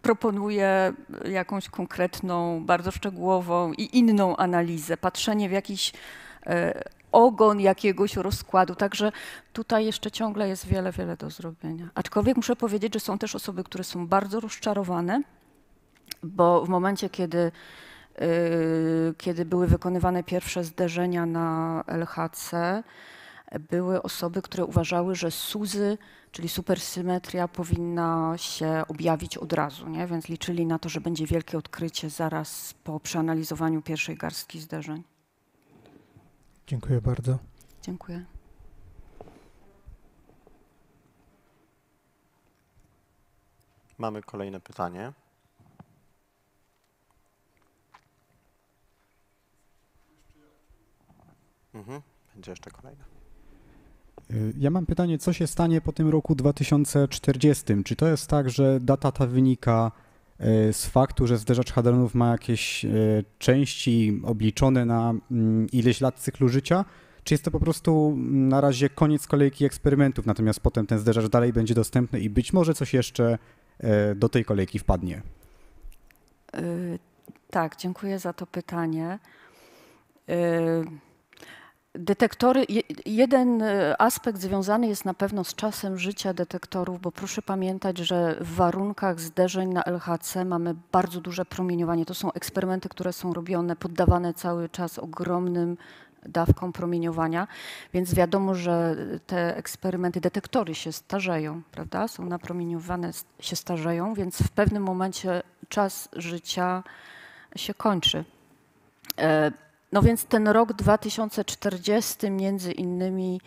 Speaker 2: proponuje jakąś konkretną, bardzo szczegółową i inną analizę, patrzenie w jakiś y, ogon jakiegoś rozkładu. Także tutaj jeszcze ciągle jest wiele, wiele do zrobienia. Aczkolwiek muszę powiedzieć, że są też osoby, które są bardzo rozczarowane, bo w momencie, kiedy Y, kiedy były wykonywane pierwsze zderzenia na LHC, były osoby, które uważały, że SUZY, czyli supersymetria, powinna się objawić od razu, nie? więc liczyli na to, że będzie wielkie odkrycie zaraz po przeanalizowaniu pierwszej garstki zderzeń.
Speaker 1: Dziękuję bardzo. Dziękuję. Mamy kolejne pytanie. Mhm. Będzie jeszcze kolejna. Y, ja mam pytanie, co się stanie po tym roku 2040? Czy to jest tak, że data ta wynika y, z faktu, że zderzacz hadronów ma jakieś y, części obliczone na mm, ileś lat cyklu życia? Czy jest to po prostu mm, na razie koniec kolejki eksperymentów, natomiast potem ten zderzacz dalej będzie dostępny i być może coś jeszcze do tej kolejki wpadnie?
Speaker 2: tak, dziękuję za to pytanie. Detektory, jeden e, aspekt związany jest na pewno z czasem życia detektorów, bo proszę pamiętać, że w warunkach zderzeń na LHC mamy bardzo duże promieniowanie. To są eksperymenty, które są robione, poddawane cały czas ogromnym dawką promieniowania, więc wiadomo, że te eksperymenty, detektory się starzeją, prawda? Są napromieniowane, się starzeją, więc w pewnym momencie czas życia się kończy. E, no więc ten rok 2040 między innymi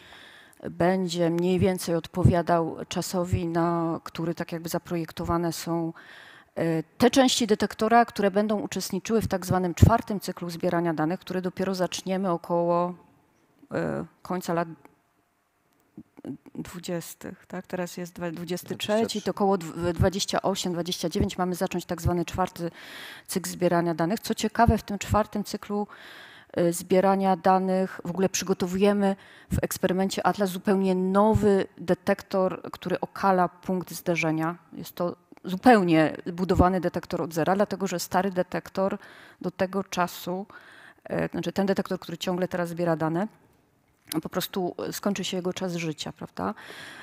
Speaker 2: będzie mniej więcej odpowiadał czasowi, na który tak jakby zaprojektowane są e, te części detektora, które będą uczestniczyły w tak zwanym czwartym cyklu zbierania danych, który dopiero zaczniemy około e, końca lat 20. Tak? Teraz jest 23, 23. to około 28-29 mamy zacząć tak zwany czwarty cykl zbierania danych. Co ciekawe, w tym czwartym cyklu Y, zbierania danych. W ogóle przygotowujemy w eksperymencie Atlas zupełnie nowy detektor, który okala punkt zderzenia. Jest to zupełnie budowany detektor od zera, dlatego że stary detektor do tego czasu, y, znaczy ten detektor, który ciągle teraz zbiera dane, po prostu skończy się jego czas życia, prawda?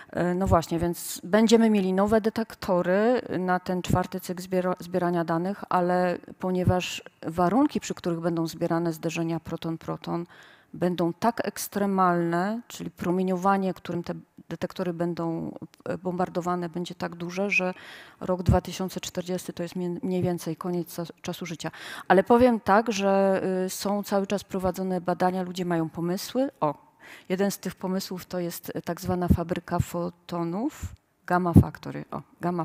Speaker 2: E, no właśnie, więc będziemy mieli nowe detektory na ten czwarty cykl zbierania danych, ale ponieważ warunki, przy których będą zbierane zderzenia proton-proton, będą tak ekstremalne, czyli promieniowanie, którym te detektory będą e, bombardowane, będzie tak duże, że rok 2040 to jest mniej więcej koniec czasu życia. Ale powiem tak, że y, są cały czas prowadzone badania, ludzie mają pomysły. O, Jeden z tych pomysłów to jest e, tak zwana fabryka fotonów, Gamma Factory, o, gamma,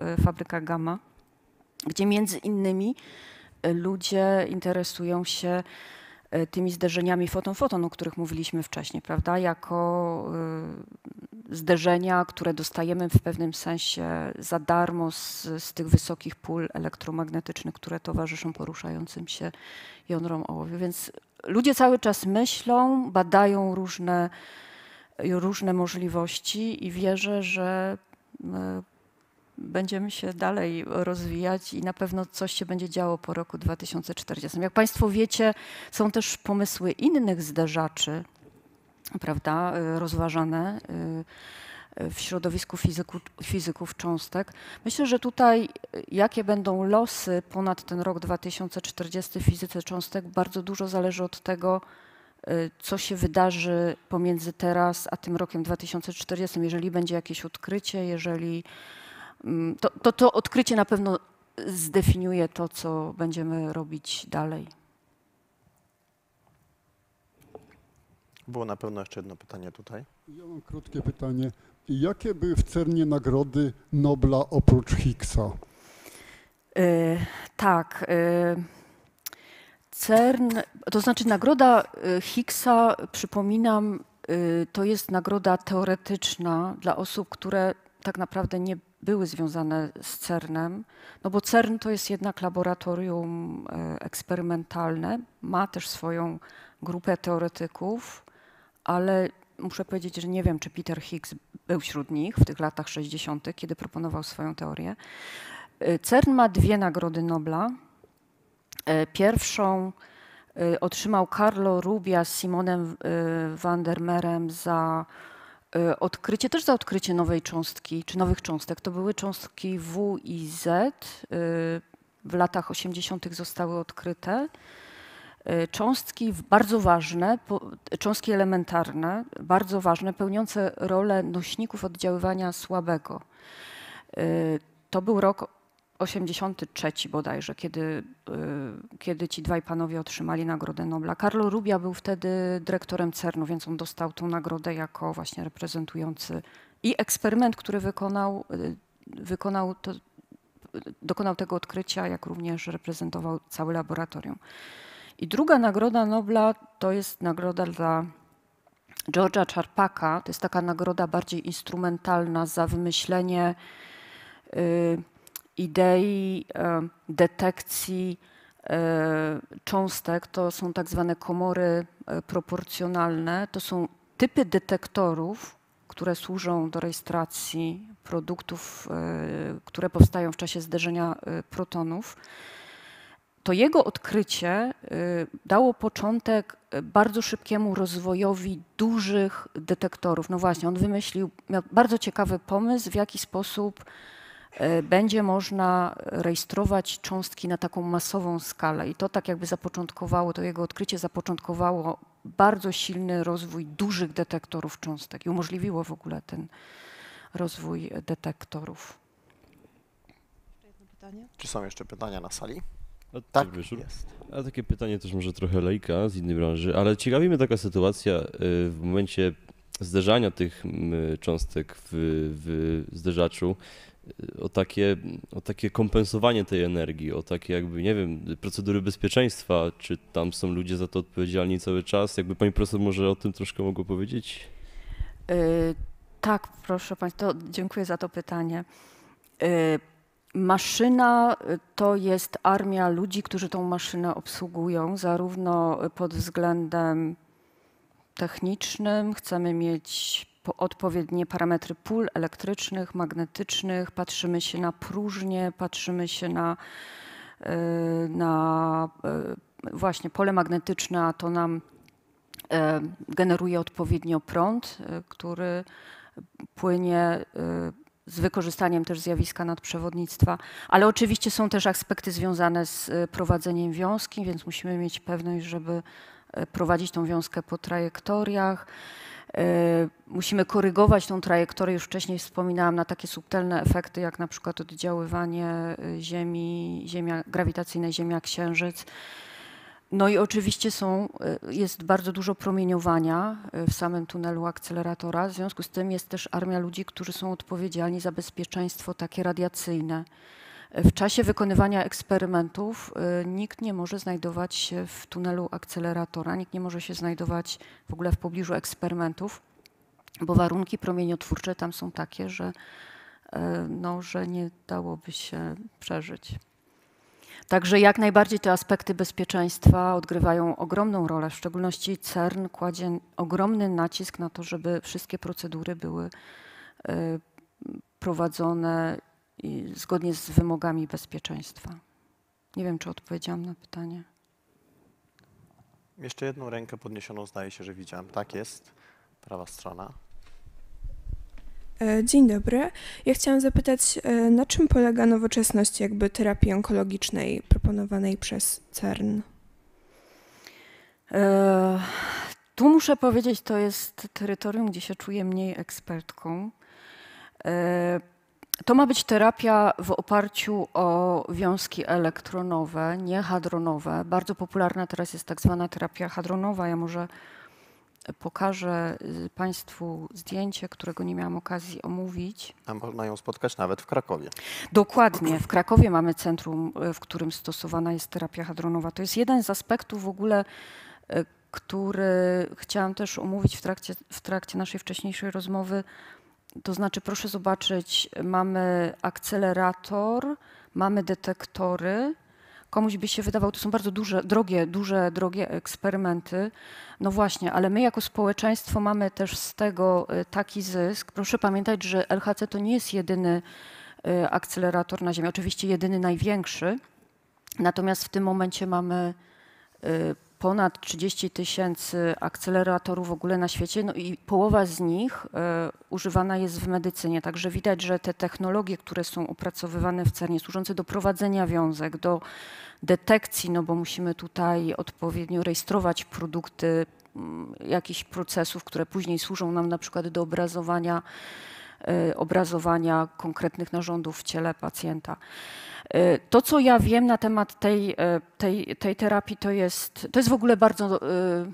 Speaker 2: e, fabryka Gamma, gdzie między innymi e, ludzie interesują się tymi zderzeniami foton-foton, o których mówiliśmy wcześniej, prawda? Jako zderzenia, które dostajemy w pewnym sensie za darmo z, z tych wysokich pól elektromagnetycznych, które towarzyszą poruszającym się jądrom ołowiu. Więc ludzie cały czas myślą, badają różne, różne możliwości i wierzę, że e, będziemy się dalej rozwijać i na pewno coś się będzie działo po roku 2040. Jak Państwo wiecie, są też pomysły innych zderzaczy, prawda, e, rozważane. E, w środowisku fizyku, fizyków cząstek. Myślę, że tutaj y, jakie będą losy ponad ten rok 2040 w fizyce cząstek, bardzo dużo zależy od tego, y, co się wydarzy pomiędzy teraz a tym rokiem 2040. Jeżeli będzie jakieś odkrycie, jeżeli mm, to, to, to odkrycie na pewno zdefiniuje to, co będziemy robić dalej.
Speaker 1: Było na pewno jeszcze jedno pytanie tutaj. Ja mam krótkie pytanie. Jakie były w Cernie nagrody Nobla oprócz Higgsa?
Speaker 2: E, tak. E, CERN, to znaczy nagroda e, Higgsa, przypominam, to jest nagroda teoretyczna dla osób, które tak naprawdę nie były związane z CERNem, no bo CERN to jest jednak laboratorium eksperymentalne, ma też swoją grupę teoretyków, ale muszę powiedzieć, że nie wiem, czy Peter Higgs był wśród nich w tych latach 60., kiedy proponował swoją teorię. Y, CERN ma dwie nagrody Nobla. Y, pierwszą y, otrzymał Carlo Rubia z Simonem van der Merem za odkrycie, też za odkrycie nowej cząstki, czy nowych cząstek. To były cząstki W i Z. W latach 80. zostały odkryte. Y, cząstki bardzo ważne, cząstki elementarne, bardzo ważne, pełniące rolę nośników oddziaływania słabego. Y, to był rok 83 bodajże, kiedy, y, kiedy ci dwaj panowie otrzymali Nagrodę Nobla. Karlo Rubia był wtedy dyrektorem CERN-u, więc on dostał tą nagrodę jako właśnie reprezentujący i eksperyment, który wykonał, wykonał to, dokonał tego odkrycia, jak również reprezentował całe laboratorium. I druga nagroda Nobla to jest nagroda dla George'a Czarpaka. To jest taka nagroda bardziej instrumentalna za wymyślenie y, idei y, detekcji y, cząstek. To są tak zwane komory y, proporcjonalne. To są typy detektorów, które służą do rejestracji produktów, y, które powstają w czasie zderzenia y, protonów to jego odkrycie y, dało początek y, bardzo szybkiemu rozwojowi dużych detektorów. No właśnie, on wymyślił, miał bardzo ciekawy pomysł, w jaki sposób y, będzie można rejestrować cząstki na taką masową skalę. I to tak jakby zapoczątkowało, to jego odkrycie zapoczątkowało bardzo silny rozwój dużych detektorów cząstek i umożliwiło w ogóle ten rozwój detektorów.
Speaker 1: Czy są jeszcze pytania na sali? A, tak, jest. A takie pytanie też może trochę lejka z innej branży, ale ciekawi mnie taka sytuacja y, w momencie zderzania tych cząstek w, w zderzaczu, y, o takie, o takie kompensowanie tej energii, o takie jakby, nie wiem, procedury bezpieczeństwa, czy tam są ludzie za to odpowiedzialni cały czas? Jakby pani profesor może o tym troszkę mogła powiedzieć?
Speaker 2: Yy, tak, proszę państwa, dziękuję za to pytanie. Yy, Maszyna y, to jest armia ludzi, którzy tą maszynę obsługują, zarówno pod względem technicznym, chcemy mieć odpowiednie parametry pól elektrycznych, magnetycznych, patrzymy się na próżnię, patrzymy się na, y, na y, właśnie pole magnetyczne, a to nam generuje odpowiednio prąd, który płynie z wykorzystaniem też zjawiska nadprzewodnictwa, ale oczywiście są też aspekty związane z e, prowadzeniem wiązki, więc musimy mieć pewność, żeby e, prowadzić tą wiązkę po trajektoriach. E, musimy korygować tą trajektorię, już wcześniej wspominałam, na takie subtelne efekty, jak na przykład oddziaływanie Ziemi, ziemia, grawitacyjne Ziemia-Księżyc. No i oczywiście są, e, jest bardzo dużo promieniowania e, w samym tunelu akceleratora. W związku z tym jest też armia ludzi, którzy są odpowiedzialni za bezpieczeństwo takie radiacyjne. E, w czasie wykonywania eksperymentów nikt nie może znajdować się w tunelu akceleratora, nikt nie może się znajdować w ogóle w pobliżu eksperymentów, bo warunki promieniotwórcze tam są takie, że, no, że nie dałoby się przeżyć. Także jak najbardziej te aspekty bezpieczeństwa odgrywają ogromną rolę, w szczególności CERN kładzie ogromny nacisk na to, żeby wszystkie procedury były e, prowadzone zgodnie z wymogami bezpieczeństwa. Nie wiem, czy odpowiedziałam na pytanie.
Speaker 1: Jeszcze jedną rękę podniesioną zdaje się, że widziałam. Tak jest, prawa strona.
Speaker 2: E, dzień dobry. Ja chciałam zapytać, e, na czym polega nowoczesność jakby terapii onkologicznej proponowanej przez CERN? E, tu muszę powiedzieć, to jest terytorium, gdzie się czuję mniej ekspertką. E, to ma być terapia w oparciu o wiązki elektronowe, nie hadronowe. Bardzo popularna teraz jest tak zwana terapia hadronowa. Ja może pokażę y, Państwu zdjęcie, którego nie miałam okazji omówić.
Speaker 1: A można ją spotkać nawet w Krakowie.
Speaker 2: Dokładnie. W Krakowie mamy centrum, y, w którym stosowana jest terapia hadronowa. To jest jeden z aspektów w ogóle, y, który chciałam też omówić w trakcie, w trakcie naszej wcześniejszej rozmowy. To znaczy, proszę zobaczyć, mamy akcelerator, mamy detektory, komuś by się wydawało, to są bardzo duże, drogie, duże, drogie eksperymenty. No właśnie, ale my jako społeczeństwo mamy też z tego y, taki zysk. Proszę pamiętać, że LHC to nie jest jedyny y, akcelerator na Ziemi, oczywiście jedyny największy. Natomiast w tym momencie mamy y, ponad 30 tysięcy akceleratorów w ogóle na świecie, no i połowa z nich e, używana jest w medycynie. Także widać, że te technologie, które są opracowywane w CERNie, służące do prowadzenia wiązek, do detekcji, no bo musimy tutaj odpowiednio rejestrować produkty mm, jakichś procesów, które później służą nam na przykład do obrazowania, e, obrazowania konkretnych narządów w ciele pacjenta. E, to, co ja wiem na temat tej, e, tej, tej terapii, to jest, to jest w ogóle bardzo, e,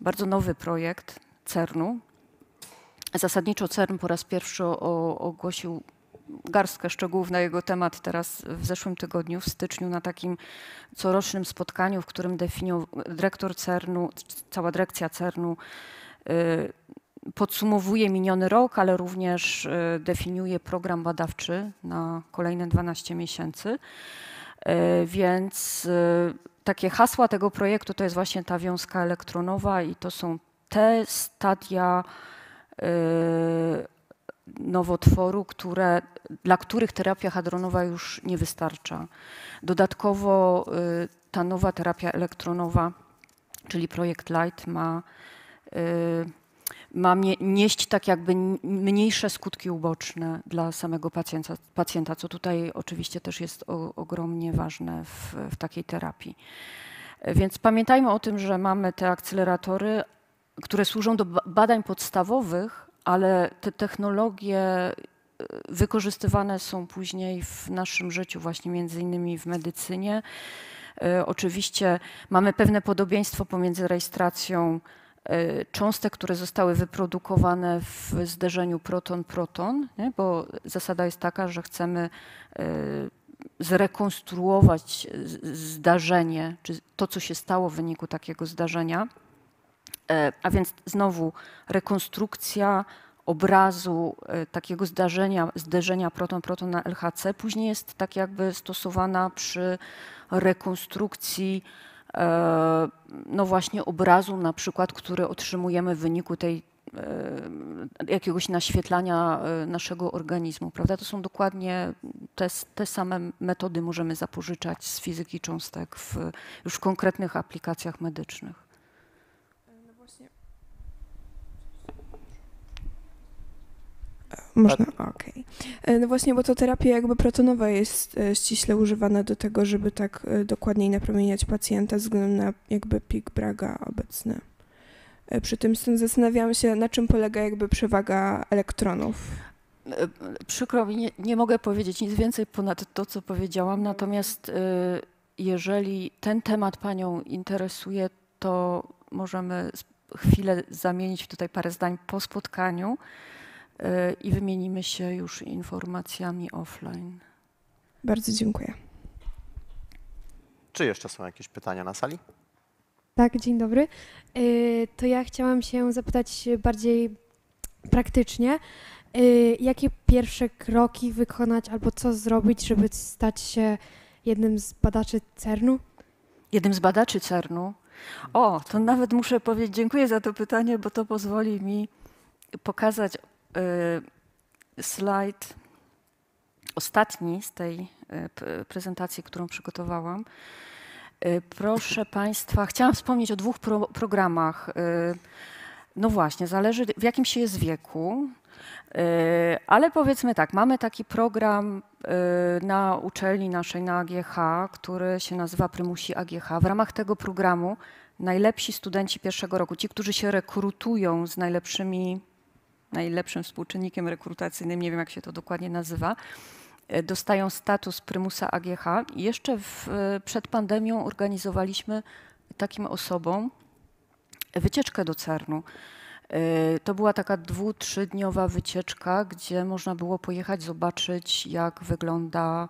Speaker 2: bardzo nowy projekt CERN-u. Zasadniczo CERN po raz pierwszy ogłosił garstkę szczegółów na jego temat teraz w zeszłym tygodniu, w styczniu, na takim corocznym spotkaniu, w którym definiował dyrektor CERN-u, cała dyrekcja CERN-u podsumowuje miniony rok, ale również y, definiuje program badawczy na kolejne 12 miesięcy. Y, więc y, takie hasła tego projektu to jest właśnie ta wiązka elektronowa i to są te stadia nowotworu, które, dla których terapia hadronowa już nie wystarcza. Dodatkowo ta nowa terapia elektronowa, czyli projekt Light ma ma nieść tak jakby mniejsze skutki uboczne dla samego pacjenta, pacjenta co tutaj oczywiście też jest o, ogromnie ważne w, w takiej terapii. Więc pamiętajmy o tym, że mamy te akceleratory, które służą do badań podstawowych, ale te technologie y, wykorzystywane są później w naszym życiu, właśnie między innymi w medycynie. Y, oczywiście mamy pewne podobieństwo pomiędzy rejestracją E, cząstek, które zostały wyprodukowane w zderzeniu proton-proton, bo zasada jest taka, że chcemy e, zrekonstruować zdarzenie, czy to, co się stało w wyniku takiego zdarzenia. E, a więc znowu rekonstrukcja obrazu takiego zdarzenia, zderzenia proton-proton na LHC, później jest tak jakby stosowana przy rekonstrukcji E, no właśnie obrazu na przykład, który otrzymujemy w wyniku tej e, jakiegoś naświetlania e, naszego organizmu, prawda? To są dokładnie te, te same metody możemy zapożyczać z fizyki cząstek w już w konkretnych aplikacjach medycznych. Można, tak. okej. Okay. E, no właśnie, bo to terapia jakby protonowa jest e, ściśle używana do tego, żeby tak e, dokładniej napromieniać pacjenta względem na jakby pik Braga obecny. Przy tym zastanawiałam się, na czym polega jakby przewaga elektronów. Przykro mi, nie, nie mogę powiedzieć nic więcej ponad to, co powiedziałam, natomiast jeżeli ten temat Panią interesuje, to możemy chwilę zamienić tutaj parę zdań po spotkaniu i wymienimy się już informacjami offline. Bardzo dziękuję.
Speaker 1: Czy jeszcze są jakieś pytania na sali?
Speaker 2: Tak, dzień dobry. Y, to ja chciałam się zapytać bardziej praktycznie, y, jakie pierwsze kroki wykonać albo co zrobić, żeby stać się jednym z badaczy CERN-u? Jednym z badaczy CERN-u? O, to nawet muszę powiedzieć, dziękuję za to pytanie, bo to pozwoli mi pokazać Y, slajd ostatni z tej y, prezentacji, którą przygotowałam. Y, proszę Państwa, chciałam wspomnieć o dwóch pro programach. No właśnie, zależy w jakim się jest wieku, ale powiedzmy tak, mamy taki program na uczelni naszej, na AGH, który się nazywa Prymusi AGH. W ramach tego programu najlepsi studenci pierwszego roku, ci, którzy się rekrutują z najlepszymi najlepszym współczynnikiem rekrutacyjnym, nie wiem jak się to dokładnie nazywa, e, dostają status prymusa AGH. Jeszcze w, e, przed pandemią organizowaliśmy takim osobom wycieczkę do Cernu. E, to była taka dwu, trzydniowa wycieczka, gdzie można było pojechać, zobaczyć, jak wygląda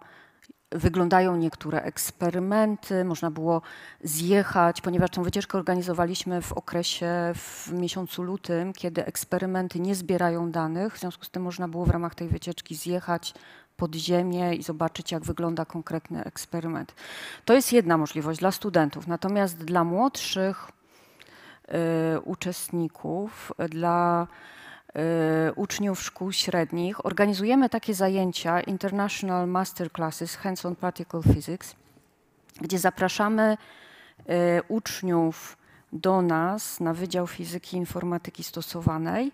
Speaker 2: wyglądają niektóre eksperymenty, można było zjechać, ponieważ tę wycieczkę organizowaliśmy w okresie w miesiącu lutym, kiedy eksperymenty nie zbierają danych, w związku z tym można było w ramach tej wycieczki zjechać pod ziemię i zobaczyć, jak wygląda konkretny eksperyment. To jest jedna możliwość dla studentów, natomiast dla młodszych y, uczestników, dla Y, uczniów szkół średnich. Organizujemy takie zajęcia International Masterclasses Hands-on Practical Physics, gdzie zapraszamy y, uczniów do nas na Wydział Fizyki i Informatyki Stosowanej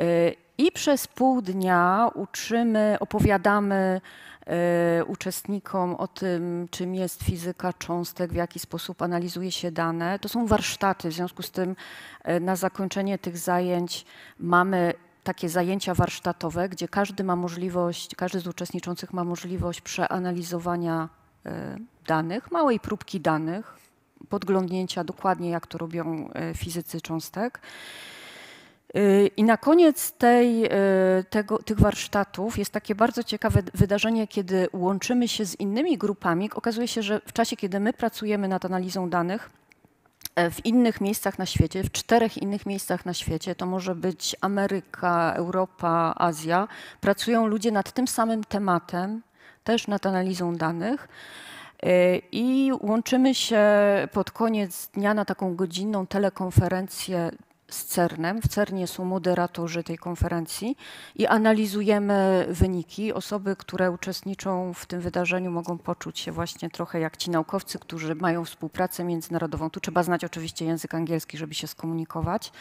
Speaker 2: y, i przez pół dnia uczymy, opowiadamy E, uczestnikom o tym, czym jest fizyka cząstek, w jaki sposób analizuje się dane. To są warsztaty, w związku z tym e, na zakończenie tych zajęć mamy takie zajęcia warsztatowe, gdzie każdy ma możliwość, każdy z uczestniczących ma możliwość przeanalizowania e, danych, małej próbki danych, podglądnięcia dokładnie, jak to robią fizycy cząstek. I na koniec tej, e, tego, tych warsztatów jest takie bardzo ciekawe wydarzenie, kiedy łączymy się z innymi grupami. Okazuje się, że w czasie, kiedy my pracujemy nad analizą danych, e, w innych miejscach na świecie, w czterech innych miejscach na świecie, to może być Ameryka, Europa, Azja, pracują ludzie nad tym samym tematem, też nad analizą danych. E, I łączymy się pod koniec dnia na taką godzinną telekonferencję z CERNem. W CERNie są moderatorzy tej konferencji i analizujemy wyniki. Osoby, które uczestniczą w tym wydarzeniu mogą poczuć się właśnie trochę jak ci naukowcy, którzy mają współpracę międzynarodową. Tu trzeba znać oczywiście język angielski, żeby się skomunikować.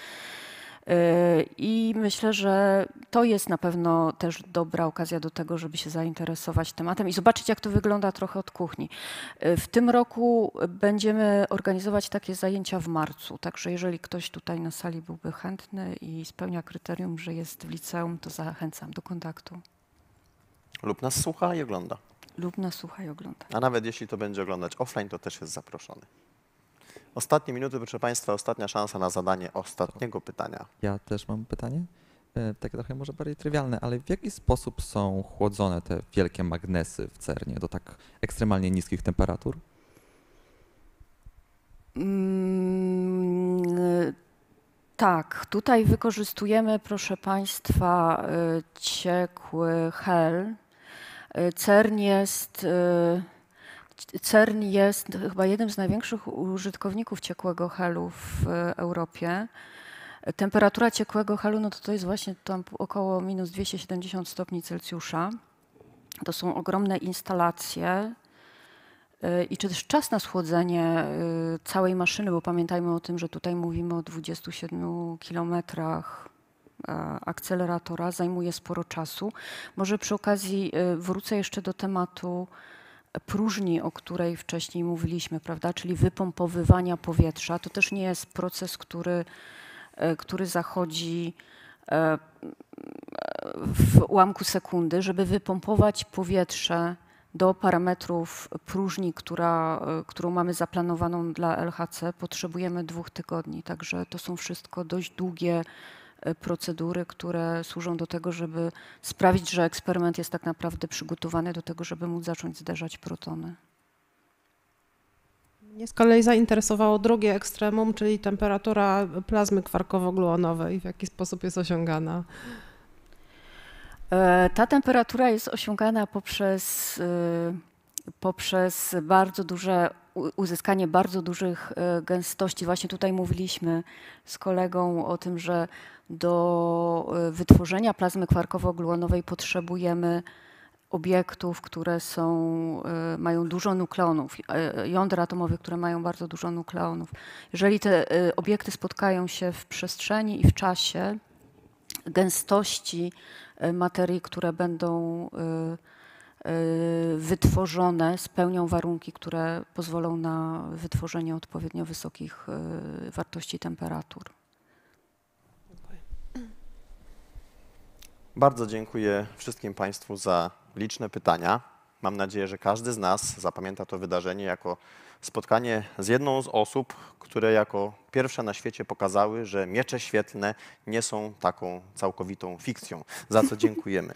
Speaker 2: I myślę, że to jest na pewno też dobra okazja do tego, żeby się zainteresować tematem i zobaczyć, jak to wygląda trochę od kuchni. W tym roku będziemy organizować takie zajęcia w marcu, także jeżeli ktoś tutaj na sali byłby chętny i spełnia kryterium, że jest w liceum, to zachęcam do kontaktu.
Speaker 1: Lub nas słucha i ogląda.
Speaker 2: Lub nas słucha i ogląda.
Speaker 1: A nawet jeśli to będzie oglądać offline, to też jest zaproszony. Ostatnie minuty, proszę Państwa, ostatnia szansa na zadanie ostatniego pytania. Ja też mam pytanie, e, takie trochę może bardziej trywialne, ale w jaki sposób są chłodzone te wielkie magnesy w CERNie do tak ekstremalnie niskich temperatur?
Speaker 2: Mm, e, tak, tutaj wykorzystujemy, proszę Państwa, e, ciekły hel. CERN jest CERN jest chyba jednym z największych użytkowników ciekłego helu w e, Europie. Temperatura ciekłego helu no to, to jest właśnie tam około minus 270 stopni Celsjusza. To są ogromne instalacje, e, i czy też czas na schłodzenie e, całej maszyny, bo pamiętajmy o tym, że tutaj mówimy o 27 kilometrach akceleratora, zajmuje sporo czasu. Może przy okazji wrócę jeszcze do tematu próżni, o której wcześniej mówiliśmy, prawda, czyli wypompowywania powietrza, to też nie jest proces, który, e, który zachodzi e, w ułamku sekundy, żeby wypompować powietrze do parametrów próżni, która, e, którą mamy zaplanowaną dla LHC, potrzebujemy dwóch tygodni. Także to są wszystko dość długie procedury, które służą do tego, żeby sprawić, że eksperyment jest tak naprawdę przygotowany do tego, żeby móc zacząć zderzać
Speaker 1: protony. Mnie z kolei zainteresowało drugie ekstremum, czyli temperatura plazmy kwarkowo-gluonowej, w jaki sposób jest osiągana.
Speaker 2: E, ta temperatura jest osiągana poprzez, e, poprzez bardzo duże uzyskanie bardzo dużych e, gęstości. Właśnie tutaj mówiliśmy z kolegą o tym, że do e, wytworzenia plazmy kwarkowo-gluonowej potrzebujemy obiektów, które są, e, mają dużo nukleonów, jądra atomowych, które mają bardzo dużo nukleonów. Jeżeli te obiekty spotkają się w przestrzeni i w czasie, gęstości materii, które będą Y, wytworzone spełnią warunki, które pozwolą na wytworzenie odpowiednio wysokich y, wartości temperatur.
Speaker 1: Bardzo dziękuję wszystkim Państwu za liczne pytania. Mam nadzieję, że każdy z nas zapamięta to wydarzenie jako spotkanie z jedną z osób, które jako pierwsze na świecie pokazały, że miecze świetlne nie są taką całkowitą fikcją, za co dziękujemy.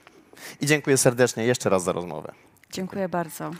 Speaker 1: I dziękuję serdecznie jeszcze raz za rozmowę.
Speaker 2: Dziękuję bardzo.